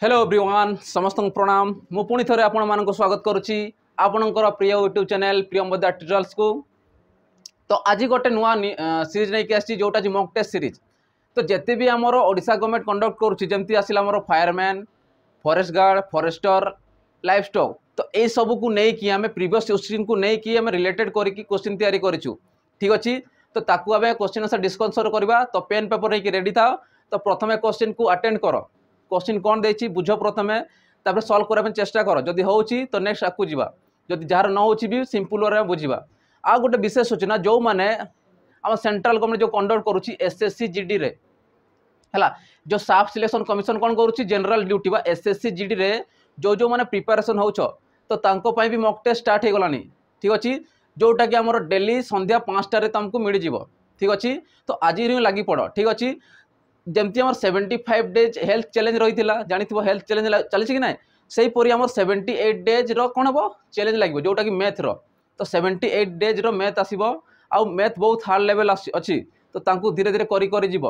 hello everyone সমস্ত প্রণাম মু পুনি থরে আপন মানুষ স্বাগত করছি আপনার প্রিয় ইউট্যুব চ্যানেল প্রিয়ম্বদা টিউটোরিয়ালস কু তো আজি গোটে নূয়া সিরিজ নেইকি আসছি যেটা যে মক টেস্ট সিরিজ তো যেতে বি আমার ওড়শা গভর্নমেন্ট কন্ডক্ট করছি যেমতি আসলে আমার ফায়ারম্যান ফরেস্ট গার্ড ফরেস্টর লাইফ স্টক তো এই সবুকু নেইকি আমি প্রিভিয়স কোশ্চিনকু নেইকি আমি রিলেটেড করিকি কোশ্চিন তৈরি করেছু ঠিক আছে তো তাকু আমি কোশ্চিন আনসার ডিসকনসর করা তো পেন পেপর নেই রেডি থাও তো প্রথমে কোশ্চিনকু আটেন্ড কর কোশ্চিন কোণ দিয়েছি বুঝ প্রথমে তাপরে সলভ করা চেষ্টা কর যদি হচ্ছে তো নেক্সট আকু যা যদি যার ন হচ্ছে বি সিম্পল ভাবে বুঝবা আউ গোটে বিশেষ সূচনা যে আমার সেন্ট্রাল গভর্নমেন্ট যে কন্ডক্ট করুছি এসএসসি জিডি রে ହେଲା ଯେଉଁ ସାଫ୍ ସିଲେକ୍ସନ୍ କମିଶନ୍ କ'ଣ କରୁଛି ଜେନେରାଲ୍ ଡ୍ୟୁଟି ବା ଏସ୍ ଏସ୍ ସି ଜିଡ଼ିରେ ଯେଉଁ ଯେଉଁମାନେ ପ୍ରିପାରେସନ୍ ହେଉଛ ତ ତାଙ୍କ ପାଇଁ ବି ମକ୍ ଟେଷ୍ଟ ଷ୍ଟାର୍ଟ ହୋଇଗଲାଣି ଠିକ୍ ଅଛି ଯେଉଁଟାକି ଆମର ଡେଲି ସନ୍ଧ୍ୟା ପାଞ୍ଚଟାରେ ତୁମକୁ ମିଳିଯିବ ଠିକ୍ ଅଛି ତ ଆଜି ହିଁ ଲାଗି ପଡ଼ ଠିକ୍ ଅଛି ଯେମିତି ଆମର seventy five days health challenge ରହିଥିଲା ଜାଣିଥିବ ହେଲ୍ଥ ଚ୍ୟାଲେଞ୍ଜ ଚାଲିଛି କି ନାହିଁ ସେହିପରି ଆମର ସେଭେଣ୍ଟି ଏଇଟ୍ ଡେଜ୍ର କ'ଣ ହେବ ଚ୍ୟାଲେଞ୍ଜ ଲାଗିବ ଯେଉଁଟାକି ମ୍ୟାଥ୍ର ତ ସେଭେଣ୍ଟି ଏଇଟ୍ ଡେଜ୍ର ମ୍ୟାଥ୍ ଆସିବ ଆଉ ମ୍ୟାଥ୍ ବହୁତ ହାର୍ଡ଼ ଲେଭେଲ୍ ଅଛି ତ ତାଙ୍କୁ ଧୀରେ ଧୀରେ କରି କରି ଯିବ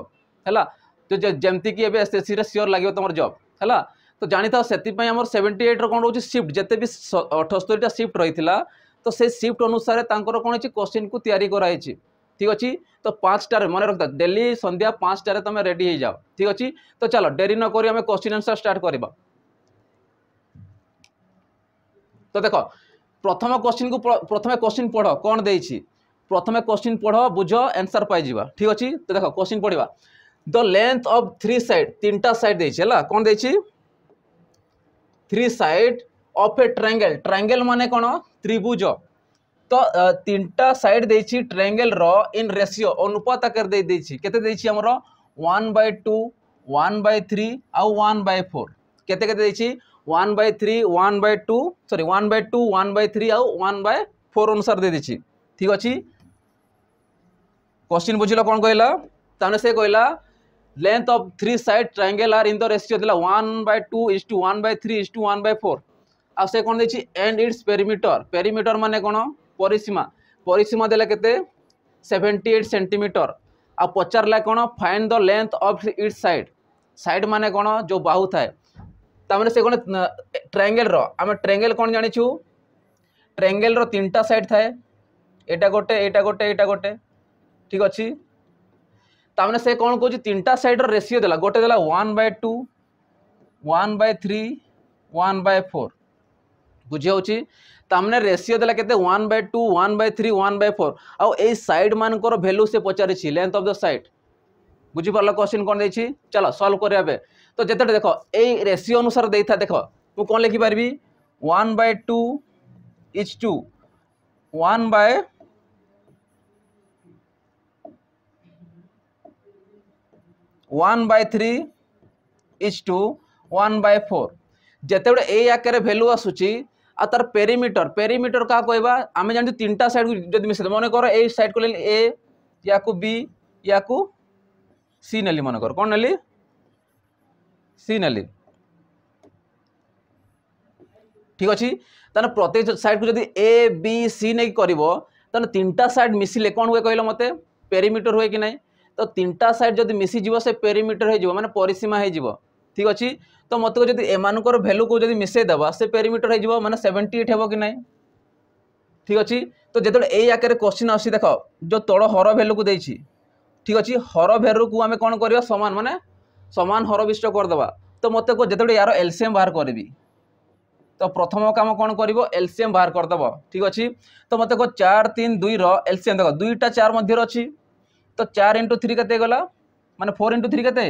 ହେଲା ତ ଯେମିତିକି ଏବେ ଏସ୍ଏସ୍ସିରେ ସିଓର୍ ଲାଗିବ ତୁମର ଜବ୍ ହେଲା ତ ଜାଣିଥାଅ ସେଥିପାଇଁ ଆମର ସେଭେଣ୍ଟି ଏଇଟ୍ର କ'ଣ ରହୁଛି ସିଫ୍ଟ ଯେତେ ବି ଅଠସ୍ତରୀଟା ସିଫ୍ଟ ରହିଥିଲା ତ ସେ ସିଫ୍ଟ ଅନୁସାରେ ତାଙ୍କର କ'ଣ ହେଇଛି କୋଶ୍ଚିନ୍କୁ ତିଆରି କରାହେଇଛି ঠিক ଅଛି ତ ପାଞ୍ଚଟାରେ ମନେ ରଖିଥା ଡେଲି ସନ୍ଧ୍ୟା ପାଞ୍ଚଟାରେ ତୁମେ ରେଡ଼ି ହେଇଯାଅ ଠିକ୍ ଅଛି ତ ଚାଲ ଡେରି ନ କରି ଆମେ କ୍ୱେଶ୍ଚିନ୍ ଆନ୍ସର୍ ଷ୍ଟାର୍ଟ କରିବା ତ ଦେଖ ପ୍ରଥମ କ୍ୱେଶ୍ଚିନ୍କୁ ପ୍ରଥମେ କ୍ୱେଶ୍ଚିନ୍ ପଢ଼ କ'ଣ ଦେଇଛି ପ୍ରଥମେ କ୍ୱେଶ୍ଚିନ୍ ପଢ଼ ବୁଝ ଆନ୍ସର୍ ପାଇଯିବା ଠିକ୍ ଅଛି ତ ଦେଖ କ୍ୱେଶ୍ଚିନ୍ ପଢ଼ିବା the length of three side ତିନିଟା ସାଇଡ୍ ଦେଇଛି ହେଲା କ'ଣ ଦେଇଛି three side of a triangle triangle মানে কোণ ত্রিভুজ তো তিনটা সাইড দিয়েছি ট্রায়াঙ্গেলর ইন রেসিও অনুপাত আকার দিয়ে দিয়েছি কেতে দিয়েছি আমার one by two one by three আউ ওয়ান বাই ফোর কেতে কেতে দিয়েছি one by three one by two sorry one by two one by three আউ ওয়ান বাই ফোর অনুসার দিয়ে দিয়েছি ঠিক আছে কোশ্চিন বুঝিল কোণ কহিলা তাহলে সে কহিলা length of three side triangle আর ইন দ রেসিও দিলা one by two is to one by three is to one by four আর সে কোণ দিয়েছি এন্ড ইটস পেরিমিটর পেরিমিটর মানে কোণ ପରିସୀମା ପରିସୀମା ଦେଲା କେତେ ସେଭେଣ୍ଟି ଏଇଟ୍ ସେଣ୍ଟିମିଟର ଆଉ ପଚାରିଲା କ'ଣ find the length of each side side ମାନେ କ'ଣ ଯେଉଁ ବାହୁ ଥାଏ ତାମାନେ ସେ କ'ଣ ଟ୍ରାଙ୍ଗେଲ୍ର ଆମେ ଟ୍ରାଙ୍ଗେଲ୍ କ'ଣ ଜାଣିଛୁ ଟ୍ରାଙ୍ଗେଲ୍ର ତିନିଟା ସାଇଡ଼୍ ଥାଏ ଏଇଟା ଗୋଟେ ଏଇଟା ଗୋଟେ ଏଇଟା ଗୋଟେ ଠିକ୍ ଅଛି ତାମାନେ ସେ କ'ଣ କହୁଛି ତିନିଟା ସାଇଡ଼୍ର ରେସିଓ ଦେଲା ଗୋଟେ ଦେଲା one by two one by three one by four ବୁଝି ହେଉଛି ତାମାନେ ରେସିଓ ଦେଲା କେତେ one by two one by three one by four ଆଉ ଏଇ ସାଇଡ଼୍ମାନଙ୍କର ଭ୍ୟାଲୁ ସେ ପଚାରିଛି ଲେନ୍ଥ ଅଫ୍ ଦ ସାଇଡ଼୍ ବୁଝିପାରିଲ କ୍ୱେଶ୍ଚିନ୍ କ'ଣ ଦେଇଛି ଚାଲ ସଲ୍ଭ କରିବା ପାଇଁ ତ ଯେତେବେଳେ ଦେଖ ଏଇ ରେସିଓ ଅନୁସାରେ ଦେଇଥା ଦେଖ ମୁଁ କ'ଣ ଲେଖିପାରିବି one by two is to one by one by three is to one by four যেতবে এই আকারে ভ্যালু আসুচি आ तार पेरीमिटर पेरीमिटर क्या कह आम जानते तीन टाइम सैड को मिसे मन कर ए सैड कल ए या बी या सी नी मन कर कौन नी सी नी ठीक अच्छे तेज प्रत्येक सैड को ए बी सी नहीं करें तीन टा सैड मिसले कौन हुए कहल मत पेरीमिटर हुए कि नहीं तो तीन टा सैड जब मिसीज से पेरीमिटर हो मैंने परिसीमा हो ঠিক আছে তো মতো যদি এমানকর ভ্যালু কু যদি মিশাই দেবা সে পেরিমিটর হয়ে যাব মানে সেভেন্টি এইট হব কি না ঠিক আছে তো যেত এই আকারে কোশ্চিন আসি দেখ যে তল হর ভ্যালু কু দিয়েছি ঠিক আছে হর ভ্যালু কু আমি কোণ করিবা সমান মানে সমান হর বিষ্ট করিদেবা তো মতো যেত ইয়ার এলসিএম বাহার করবি তো প্রথম কাম কোণ করব এলসিএম বাহার করিদেব ঠিক আছে তো মতো চার তিন দুইর এলসিএম দেখ দুইটা চার মধ্যে অছি তো চার ইন্টু থ্রি কেতে গলা মানে ফোর ইন্টু থ্রি কেতে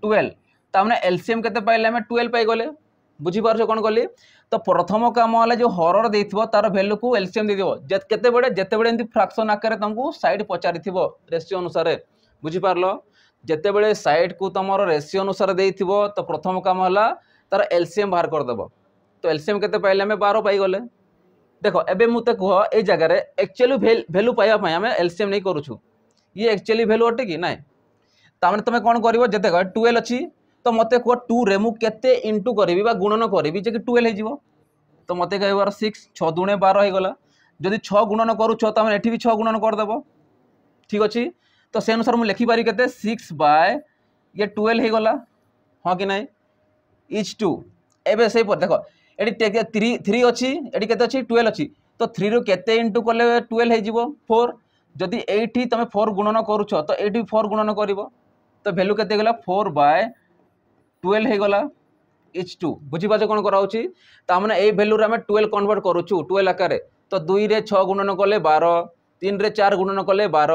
টুয়েলভ ତାମାନେ ଏଲସିଏମ୍ କେତେ ପାଇଲେ ଆମେ ଟୁଏଲ୍ଭ ପାଇଗଲେ ବୁଝିପାରୁଛ କ'ଣ କଲି ତ ପ୍ରଥମ କାମ ହେଲା ଯେଉଁ ହରର ଦେଇଥିବ ତାର ଭ୍ୟାଲୁକୁ ଏଲସିଏମ୍ ଦେଇଥିବ କେତେବେଳେ ଯେତେବେଳେ ଏମିତି ଫ୍ରାକ୍ସନ୍ ଆକାରରେ ତୁମକୁ ସାଇଡ଼୍ ପଚାରିଥିବ ରେସିଓ ଅନୁସାରେ ବୁଝିପାରିଲ ଯେତେବେଳେ ସାଇଡ଼୍କୁ ତୁମର ରେସିଓ ଅନୁସାରେ ଦେଇଥିବ ତ ପ୍ରଥମ କାମ ହେଲା ତାର ଏଲସିଏମ୍ ବାହାର କରିଦେବ ତ ଏଲସିଏମ୍ କେତେ ପାଇଲେ ଆମେ ବାର ପାଇଗଲେ ଦେଖ ଏବେ ମୋତେ କୁହ ଏଇ ଜାଗାରେ ଆକ୍ଚୁଆଲି ଭ୍ୟାଲୁ ପାଇବା ପାଇଁ ଆମେ ଏଲସିଏମ୍ ନେଇ କରୁଛୁ ଇଏ ଆକ୍ଚୁଆଲି ଭ୍ୟାଲୁ ଅଟେ କି ନାଇଁ ତାମାନେ ତୁମେ କ'ଣ କରିବ ଯେତେ ଟୁଏଲ୍ ଅଛି তো মতো কুহ টুরে মু কেতে ইন্টু করবি বা গুণন করবি যে কি টুয়েলভ হয়ে যাব তো মতো কহ সিক্স ছ দুণে বার হয়ে গলা যদি ছ গুণন করুছ তো আমি এটি বি ছ গুণন করেদেব ঠিক অছি তো সে অনুসারে মু লিখিপারি কেতে সিক্স বাই ইয়ে টুয়েলভ হয়ে গলা হ্যাঁ কি না ইজ টু এবে সেইপর দেখ এটি থ্রি থ্রি অছি এটি কেতে অছি টুয়েলভ অছি তো থ্রিরু কেতে ইন্টু কলে টুয়েলভ হয়ে যাব ফোর যদি এইটি তুমি ফোর গুণন করুছ তো এইটি ফোর গুণন করব তো ভ্যালু কেতে গেল ফোর বাই টুয়েলভ ହେଇଗଲା ଇଚ୍ ଟୁ ବୁଝିପାରୁଛ କ'ଣ କରାହେଉଛି ତାମାନେ ଏଇ ଭ୍ୟାଲ୍ୟୁରେ ଆମେ ଟୁଏଲ୍ଭ କନଭର୍ଟ କରୁଛୁ ଟୁଏଲ୍ଭ ଆକାରରେ ତ ଦୁଇରେ ଛଅ ଗୁଣନ କଲେ ବାର ତିନିରେ ଚାର ଗୁଣନ କଲେ ବାର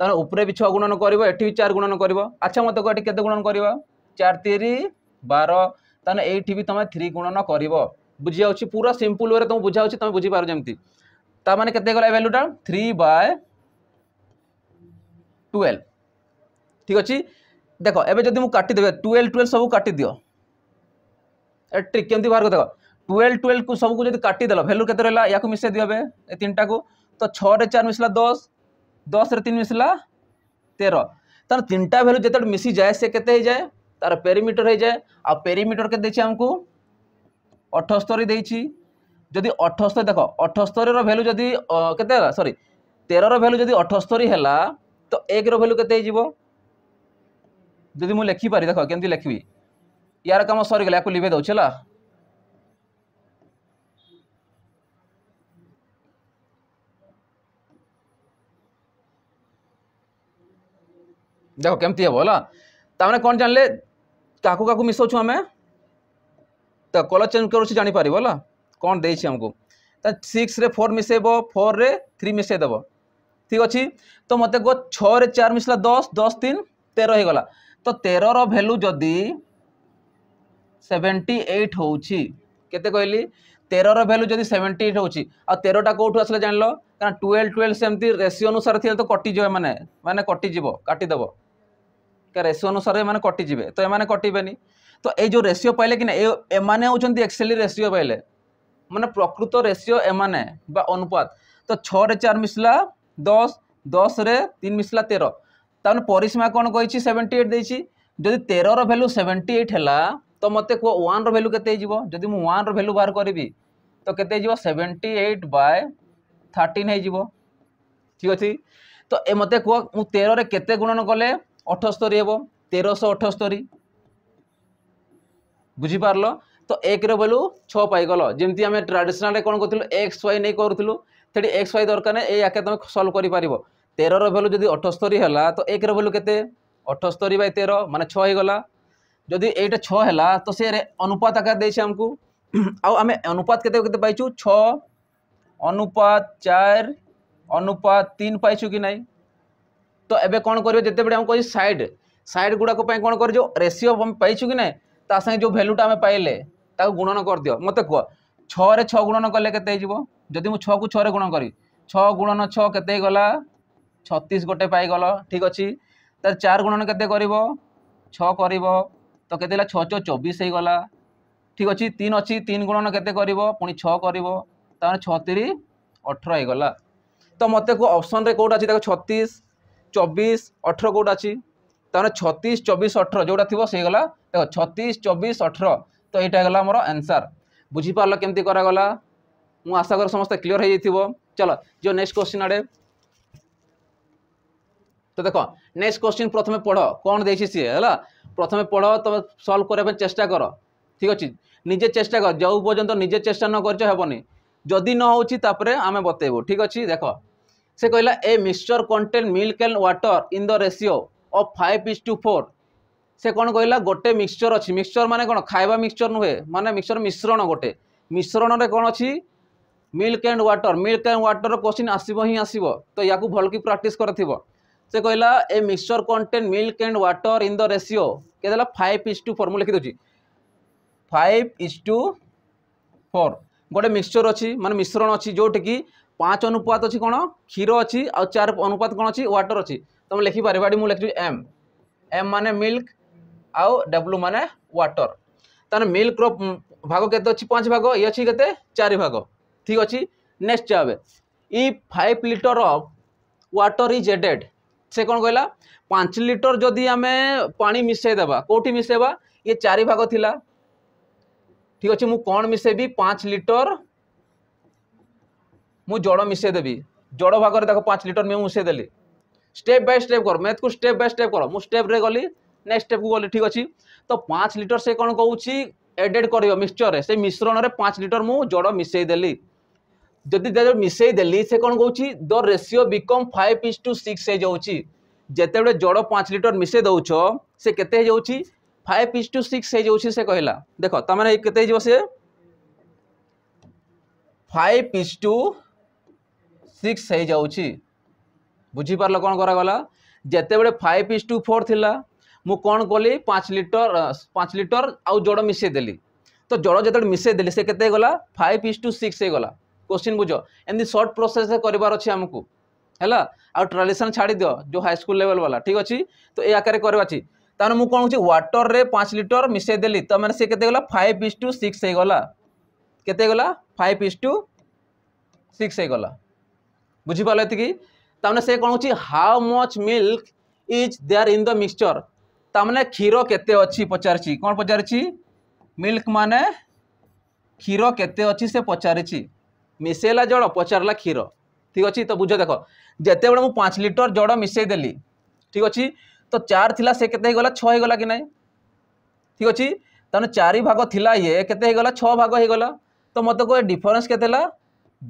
ତାହେଲେ ଉପରେ ବି ଛଅ ଗୁଣନ କରିବ ଏଠି ବି ଚାର ଗୁଣନ କରିବ ଆଚ୍ଛା ମୋତେ କୁହ ଏଠି କେତେ ଗୁଣନ କରିବ ଚାର ତିରି ବାର ତାହେଲେ ଏଇଠି ବି ତୁମେ ଥ୍ରୀ ଗୁଣନ କରିବ ବୁଝିଯାଉଛି ପୁରା ସିମ୍ପୁଲ୍ ୱେରେ ତୁମକୁ ବୁଝାଉଛି ତୁମେ ବୁଝିପାରୁଛ ଯେମିତି ତାମାନେ କେତେ ହେଇଗଲା ଏ ଭ୍ୟାଲ୍ୟୁଟା ଥ୍ରୀ ବାଏ ଟୁଏଲ୍ଭ ଠିକ୍ ଅଛି देख एबंध काटिदेव टुवेल्व टुवेल्व सब काटिदि ट्रिक के बाहर को देख टुवेल्व टुवेल्व को सबको काटिदेल भैल्यू के या मिसे दिवे ए तीन टाक तो छः चार मिसला दस दस रन मिसला तेर तर तीन टा भैल्यू जिते मिसी जाए से कते जाए तार पेरीमिटर हो जाए आ पेरीमिटर के आमको अठस्तरी देखी अठस्तरी देख अठस्तरी रैल्यू जदि के सरी तेरह भैल्यू जदि अठस्तरी है तो एक रैल्यू के जदि मुझे लिखिपारी देख के लिखी यार कम सर गला लिभे दौला देख कमती हम है कौन जान ले क्या क्या मिसाऊ आम तो कलर चेंज कर जापर हाला कौन देखो तो सिक्स फोर मिस फोर रे थ्री मिसेदेव ठीक अच्छे तो मत छः चार मिसला दस दस तीन तेरह हो गला तो तेरर भैल्यू जदि सेवेन्टी एट हो कहली तेरर भैल्यू जदि सेवेन्टी एट होची आ तेरटा कौटू आसले जान कारण ट्वेल्व टुवेल्व सेमती रेसीो अनुसार थी तो कटिज मैंने मैंने कटिज काटिदेव क्या रेसीो अनुसार एम कटिजे तो ये कटे तो ये जो रेसीो पाइले कि एमने हूँ एक्सेली रेसीो पाइले मैंने प्रकृत रेसीो एमने अनुपात तो छः चार मिसला दस दस रे तीन मिसला तेरह তাহলে পরিসীমা কোণ কইছি সেভেন্টি এইট দিয়েছি যদি তেরর ভ্যালু সেভেন্টি এইট হল তো মতো কুহ ওয়ান্র ভ্যালু কেতে হয়ে যদি মু ওয়ান্র ভ্যালু বাহার করবি তো কেতে হয়ে সেভেন্টি এইট বাই থার্টিন হয়ে ঠিক আছে তো এ মতো কুহ মু তেরের কেতে গুণন কলে অঠস্তরি হব তেরশ অঠস্তরি বুঝিপারল তো একর ভ্যালু ছ পাইগল যেমি আমি ট্রাডিশনাল কোণ করলু এক্স ওয়াই নিয়ে করলু সেটি এক্স ওয়াই দরকার এই আগে তুমি সলভ করে পারিব তেরর ভ্যালু যদি অঠস্তরি হল তো একর ভ্যালু কেতে অঠস্তরি বাই তের মানে ছ হয়েগলা যদি এইটা ছ হল তো সে অনুপাত আকার দিয়েছে আমি আমি অনুপাত কেতে কেতে পাইছু ছ অনুপাত চার অনুপাত তিন পাইছু কি না তো এবে কোণ করবে যেতবে আমি কই সাইড সাইড গুড়া কোণ যে রেসিও আমি পাইছু কি না তা সাথে যে ভ্যালুটা আমি পাইলে তা গুণন করদিও মতো কুহ ছরে ছ গুণন কলে কেতে হয়ে যদি মু ছু ছ গুণ করি ছ গুণন ছ কেতে গলা ছতিশ গোটে পাইগল ঠিক অছি তার চার গুণন কেতে করব ছ করব তো কেতে হল ছ ছ চবিশ হয়েগলা ঠিক অছি তিন অছি তিন গুণন কেতে করব পুঁ ছ করব তাহলে ছতিরি অঠর হয়েগলা তো মতো কু অপসনরে কোটা আছে দেখো ছতিশ চবিশ অঠর কোটা আছে তাহলে ছতিশ চবিশ অঠর যেটা থাকবে সেইগলা দেখো ছতিশ চবিশ অঠর তো এইটা গেল আমার আনসার বুঝিপারল কেমতি করা গলা মু আশা করি সমস্ত ক্লিয়ার হয়ে যাই চলো যে নেক্সট কোশ্চিন আড়ে তো দেখ নেক্সট কোশ্চিন প্রথমে পড় কোণ দিয়েছি সি হ্যাঁ প্রথমে পড় তবে সলভ করা চেষ্টা কর ঠিক আছে নিজে চেষ্টা কর যে পর্যন্ত নিজে চেষ্টা ন করছ হবনি যদি ন হচ্ছে তাপরে আমি বতাইবু ঠিক আছে দেখ সে কহিলা a mixture contain milk and water in the ratio of five is to four সে কোণ কহিলা গোটে মিক্সচর অছি মিক্সচর মানে কোণ খাইবা মিক্সচর নুহে মানে মিক্সচর মিশ্রণ গোটে মিশ্রণরে কোণ অছি milk and water milk and water question আসব হি আসব তো ইয়াকু ভালকি প্র্যাকটিস করে ସେ କହିଲା a mixture contain milk and water in the ratio କେତେ ହେଲା ଫାଇଭ୍ ଇସ୍ ଟୁ ଫୋର୍ ମୁଁ ଲେଖିଦେଉଛି ଫାଇଭ୍ ଇସ୍ ଟୁ ଫୋର୍ ଗୋଟେ ମିକ୍ସଚର ଅଛି ମାନେ ମିଶ୍ରଣ ଅଛି ଯେଉଁଠିକି ପାଞ୍ଚ ଅନୁପାତ ଅଛି କ'ଣ କ୍ଷୀର ଅଛି ଆଉ ଚାରି ଅନୁପାତ କ'ଣ ଅଛି ୱାଟର ଅଛି ତୁମେ ଲେଖିପାରିବ ଏଠି ମୁଁ ଲେଖିଦେଉଛି ଏମ୍ ଏମ୍ ମାନେ ମିଲ୍କ ଆଉ ଡବ୍ଲୁ ମାନେ ୱାଟର ତାହେଲେ ମିଲ୍କର ଭାଗ କେତେ ଅଛି ପାଞ୍ଚ ଭାଗ ଇଏ ଅଛି କେତେ ଚାରି ଭାଗ ଠିକ୍ ଅଛି ନେକ୍ସଟ ଯାବେ if five litre of water is added ସେ କ'ଣ କହିଲା ପାଞ୍ଚ ଲିଟର ଯଦି ଆମେ ପାଣି ମିଶାଇଦେବା କେଉଁଠି ମିଶାଇବା ଇଏ ଚାରି ଭାଗ ଥିଲା ଠିକ୍ ଅଛି ମୁଁ କ'ଣ ମିଶାଇବି ପାଞ୍ଚ ଲିଟର ମୁଁ ଜଡ଼ ମିଶାଇଦେବି ଜଡ଼ ଭାଗରେ ତାକୁ ପାଞ୍ଚ ଲିଟର ମୁଁ ମିଶାଇଦେଲି ଷ୍ଟେପ୍ ବାଇ ଷ୍ଟେପ୍ କର ମ୍ୟାଥକୁ ଷ୍ଟେପ୍ ବାଇ ଷ୍ଟେପ୍ କର ମୁଁ ଷ୍ଟେପ୍ରେ ଗଲି ନେକ୍ସଟ ଷ୍ଟେପ୍କୁ ଗଲି ଠିକ୍ ଅଛି ତ ପାଞ୍ଚ ଲିଟର ସେ କ'ଣ କହୁଛି ଏଡେଡ଼ କରିବ ମିକ୍ସଚରରେ ସେ ମିଶ୍ରଣରେ ପାଞ୍ଚ ଲିଟର ମୁଁ ଜଡ଼ ମିଶାଇଦେଲି ଯଦି ତାଦେହରେ ମିଶାଇଦେଲି ସେ କ'ଣ କହୁଛି the ratio become five is to six ହେଇଯାଉଛି ଯେତେବେଳେ ଜଳ ପାଞ୍ଚ ଲିଟର ମିଶାଇ ଦେଉଛ ସେ କେତେ ହେଇଯାଉଛି ଫାଇଭ୍ ଇଜ୍ ଟୁ ସିକ୍ସ ହେଇଯାଉଛି ସେ କହିଲା ଦେଖ ତା'ମାନେ କେତେ ହେଇଯିବ ସେ ফাইভ ইজ টু সিক্স হয়ে যাচ্ছি বুঝিপারল কোণ করা যেতবে ফাইভ ইজ টু ফোর লা মু কোণ কলি পাঁচ লিটর পাঁচ লিটর আউ জড় মিশাই দেলি তো জড় যেত মিশাই দেলি সে কেতে গলা ফাইভ ইজ টু সিক্স হয়ে গলা क्वेश्चन बुझ एम सर्ट प्रोसेस करार अच्छे आमको है आउ ट्राडिशन छाड़ दि जो हाईस्कल लेवल वाला ठीक अच्छे तो ये आकार कर तार मुझे कौन व्टर में पाँच लिटर मिसेदेली तो मैंने सी के फाइव इज टू सिक्स होगा केतेगला फाइव इज टू सिक्स होगा बुझीपाल ये तामने से कौन हूँ how much milk is there in the mixture तामने क्षीर के पचार कौन पचार मिल्क मान क्षीर के पचार ମିଶାଇଲା ଜଳ ପଚାରିଲା କ୍ଷୀର ଠିକ୍ ଅଛି ତ ବୁଝ ଦେଖ ଯେତେବେଳେ ମୁଁ ପାଞ୍ଚ ଲିଟର ଜଳ ମିଶାଇ ଦେଲି ଠିକ୍ ଅଛି ତ ଚାର ଥିଲା ସେ କେତେ ହେଇଗଲା ଛଅ ହେଇଗଲା କି ନାହିଁ ଠିକ୍ ଅଛି ତାହେଲେ ଚାରି ଭାଗ ଥିଲା ଇଏ କେତେ ହେଇଗଲା ଛଅ ଭାଗ ହେଇଗଲା ତ ମୋତେ କୁହେ ଡିଫରେନ୍ସ କେତେ ହେଲା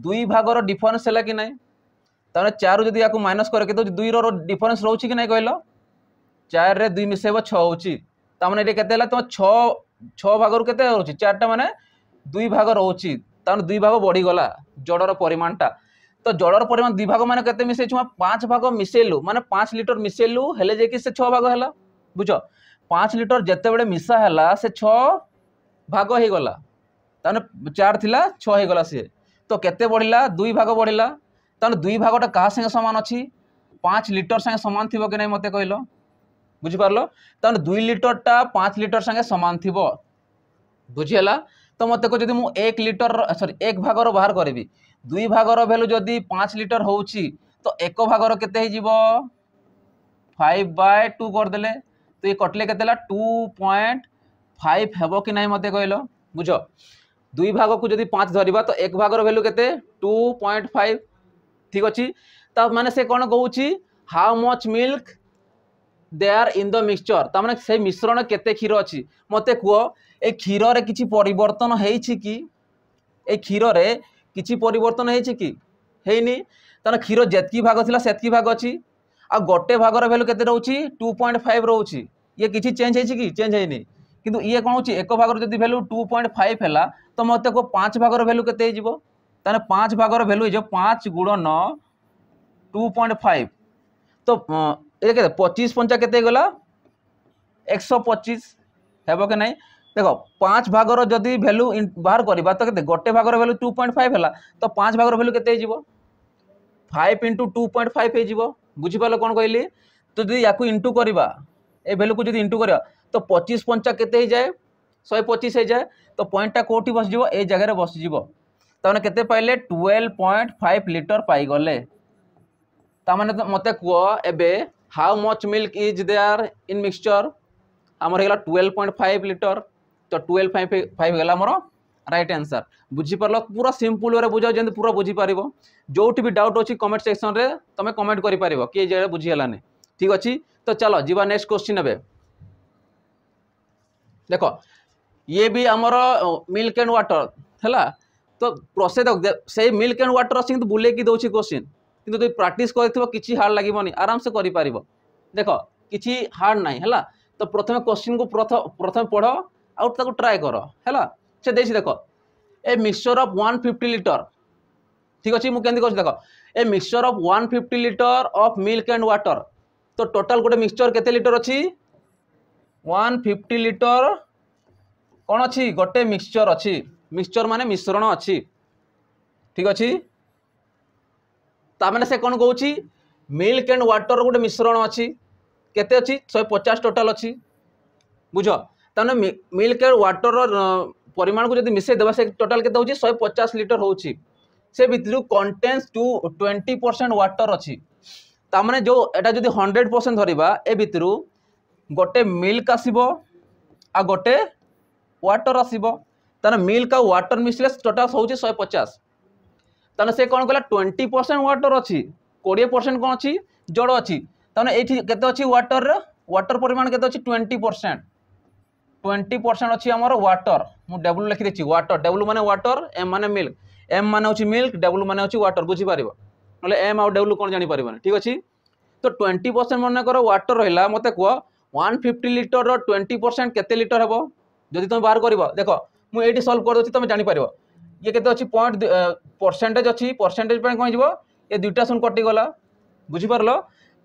ଦୁଇ ଭାଗର ଡିଫରେନ୍ସ ହେଲା କି ନାହିଁ তাহলে চারু যদি ইয়াকে মাইনস করে কিন্তু দুইর ডিফরেন্স রয়েছে কি না কহিল চারে দুই মিশাইব ছ হচ্ছে তার মানে এটা কেতে হল তোমার ছ ছ ভাগর কেতে রয়েছে চারটা মানে দুই ভাগ রয়েছে ତାହେଲେ ଦୁଇ ଭାଗ ବଢ଼ିଗଲା ଜଳର ପରିମାଣଟା ତ ଜଳର ପରିମାଣ ଦୁଇ ଭାଗ ମାନେ କେତେ ମିଶାଇଛୁ ମାନେ ପାଞ୍ଚ ଭାଗ ମିଶାଇଲୁ ମାନେ ପାଞ୍ଚ ଲିଟର ମିଶାଇଲୁ ହେଲେ ଯାଇକି ସେ ଛଅ ଭାଗ ହେଲା ବୁଝ ପାଞ୍ଚ ଲିଟର ଯେତେବେଳେ ମିଶା ହେଲା ସେ ଛଅ ଭାଗ ହେଇଗଲା ତାହେଲେ ଚାର ଥିଲା ଛଅ ହେଇଗଲା ସିଏ ତ କେତେ ବଢ଼ିଲା ଦୁଇ ଭାଗ ବଢ଼ିଲା ତାହେଲେ ଦୁଇ ଭାଗଟା କାହା ସାଙ୍ଗେ ସମାନ ଅଛି ପାଞ୍ଚ ଲିଟର ସାଙ୍ଗେ ସମାନ ଥିବ କି ନାହିଁ ମୋତେ କହିଲ ବୁଝିପାରିଲ ତାହେଲେ ଦୁଇ ଲିଟରଟା ପାଞ୍ଚ ଲିଟର ସାଙ୍ଗେ ସମାନ ଥିବ ବୁଝିହେଲା তো মতো যদি মু এক লিটর সরি এক ভাগর বাহার করবি দুই ভাগর ভ্যালু যদি পাঁচ লিটর হচ্ছে তো এক ভাগর কেতে হয়ে ফাইভ বাই টু করদেলে তো এই কটলে কেতে টু পয়েন্ট ফাইভ হব কি না মতো কহিল বুঝ দুই ভাগকু যদি পাঁচ ধরিবা তো এক ভাগর ভ্যালু কেতে টু পয়েন্ট ফাইভ ঠিক অছি তা মানে সে কোণ কৌছি how much milk there in the mixture তার মানে সেই মিশ্রণ কেতে ক্ষীর অছি মতো কুহ ଏ କ୍ଷୀରରେ କିଛି ପରିବର୍ତ୍ତନ ହେଇଛି କି ଏ କ୍ଷୀରରେ କିଛି ପରିବର୍ତ୍ତନ ହେଇଛି କି ହେଇନି ତେଣୁ କ୍ଷୀର ଯେତିକି ଭାଗ ଥିଲା ସେତିକି ଭାଗ ଅଛି ଆଉ ଗୋଟେ ଭାଗର ଭ୍ୟାଲୁ କେତେ ରହୁଛି ଟୁ ପଏଣ୍ଟ ଫାଇଭ୍ ରହୁଛି ଇଏ କିଛି ଚେଞ୍ଜ ହେଇଛି କି ଚେଞ୍ଜ ହେଇନି କିନ୍ତୁ ଇଏ କ'ଣ ହେଉଛି ଏକ ଭାଗର ଯଦି ଭ୍ୟାଲୁ ଟୁ ପଏଣ୍ଟ ଫାଇଭ୍ ହେଲା ତ ମୋତେ କୁହ ପାଞ୍ଚ ଭାଗର ଭ୍ୟାଲୁ କେତେ ହେଇଯିବ ତାହେଲେ ପାଞ୍ଚ ଭାଗର ଭ୍ୟାଲୁ ହେଇଯିବ ପାଞ୍ଚ ଗୁଣନ ଟୁ ପଏଣ୍ଟ ଫାଇଭ୍ ତ ଏ କେତେ ପଚିଶ ପଞ୍ଚା କେତେ ହେଇଗଲା একশো পঁচিশ হব কি নাই দেখ পাঁচ ভাগর যদি ভ্যালু বাহার করা তো কেতে গোটে ভাগর ভ্যালু টু পয়েন্ট ফাইভ হল তো পাঁচ ভাগর ভ্যালু কেতে হয়ে five into two point five হয়ে বুঝিপার কোণ কহিলি তো যদি ইয়াকু ইন্টু করা এই ভ্যালুকু যদি ইন্টু করা তো পঁচিশ পঞ্চা কেতে হয়ে যায় শহে পঁচিশ হয়ে যায় তো পয়েন্টটা কোটি বসিযোগ এই জায়গায় বসিযোগ তাহলে কেতে পাইলে টুয়েলভ পয়েন্ট ফাইভ লিটর পাইগলে তার মানে মতো কুহ এবে how much milk is there in mixture আমার হয়ে গেল টুয়েলভ পয়েন্ট ফাইভ লিটর तो ट्वेल्व फाइव फाइव होगा मोर রাইট আনসার বুঝিপারল পুরা সিম্পল ভাবে বুঝাও যেমন পুরা বুঝিপারিব যেটি বি ডাউট অছি কমেন্ট সেকশনরে তুমি কমেন্ট করিপারিব কি জায়গায় বুঝিগলানি ঠিক আছে তো চলো যা নেক্সট কোশ্চিন এবে দেখ ইয়ে বি আমার মিল্ক এন্ড ওয়াটার হলা তো প্রসে দেখ সেই মিল্ক এন্ড ওয়াটার অছি কিন্তু বুলেকি দৌছি কোশ্চিন কিন্তু তুমি প্র্যাকটিস করিথিব কিছু হার্ড লাগিবনি আরামসে করিপারিব দেখ কিছু হার্ড নাই হলা তো প্রথমে কোশ্চিন কু প্রথমে পড়ো ଆଉ ତାକୁ ଟ୍ରାଏ କର ହେଲା ସେ ଦେଇଛି ଦେଖ a mixture of one fifty litre ଠିକ୍ ଅଛି ମୁଁ କେମିତି କହୁଛି ଦେଖ a mixture of one fifty litre of milk and water ତ ଟୋଟାଲ୍ ଗୋଟେ ମିକ୍ସଚର୍ କେତେ ଲିଟର ଅଛି ୱାନ୍ ଫିଫ୍ଟି ଲିଟର କ'ଣ ଅଛି ଗୋଟେ ମିକ୍ସଚର୍ ଅଛି ମିକ୍ସଚର୍ ମାନେ ମିଶ୍ରଣ ଅଛି ଠିକ୍ ଅଛି ତାମାନେ ସେ କ'ଣ କହୁଛି ମିଲ୍କ ଆଣ୍ଡ ୱାଟର ଗୋଟେ ମିଶ୍ରଣ ଅଛି କେତେ ଅଛି ଶହେ ପଚାଶ ଟୋଟାଲ୍ ଅଛି ବୁଝ তাহলে মিল্ক আর ওয়াটরর পরিমাণকে যদি মিশাই দেওয়া সে টোটাল কেতে হচ্ছে শহে পচাশ লিটর হচ্ছে সে ভিতর contains two twenty percent water অছি মানে যে এটা যদি হন্ড্রেড পরসেন্ট ধরবা এ ভিতর গোটে মিল্ক আসব আর গোটে ওয়াটর আসব তাহলে মিল্ক আর ওয়াটর মিশলে টোটাল হচ্ছে শহে পচাশ তাহলে সে কোণ কলা টোয়েন্টি পরসেন্ট ওয়াটর অছি কোড়িয়ে পরসেন্ট কোণ অছি জল অছি তাহলে এইটি কেতে অছি ওয়াটর ওয়াটর পরিমাণ কেতে অছি টোয়েন্টি পরসেন্ট ଟ୍ୱେଣ୍ଟି ପରସେଣ୍ଟ ଅଛି ଆମର ୱାଟର ମୁଁ ଡବ୍ଲୁ ଲେଖିଦେଇଛି ୱାଟର ଡବ୍ଲୁ ମାନେ ୱାଟର ଏମ୍ ମାନେ ମିଲ୍କ ଏମ୍ ମାନେ ହେଉଛି ମିଲ୍କ ଡବ୍ଲୁ ମାନେ ହେଉଛି ୱାଟର ବୁଝିପାରିବ ନହେଲେ ଏମ୍ ଆଉ ଡବ୍ଲୁ କ'ଣ ଜାଣିପାରିବନି ଠିକ୍ ଅଛି ତ ଟ୍ୱେଣ୍ଟି ପରସେଣ୍ଟ ମନେକର ୱାଟର ରହିଲା ମୋତେ କୁହ ୱାନ୍ ଫିଫ୍ଟି ଲିଟରର ଟ୍ୱେଣ୍ଟି ପରସେଣ୍ଟ କେତେ ଲିଟର ହେବ ଯଦି ତୁମେ ବାହାର କରିବ ଦେଖ ମୁଁ ଏଇଠି ସଲ୍ଭ କରିଦେଉଛି ତୁମେ ଜାଣିପାରିବ ଇଏ କେତେ ଅଛି ପଏଣ୍ଟ ପରସେଣ୍ଟେଜ୍ ଅଛି ପରସେଣ୍ଟେଜ୍ ପାଇଁ କ'ଣ ହେଇଯିବ ଏ ଦୁଇଟା ଶୂନ କଟିଗଲା ବୁଝିପାରିଲ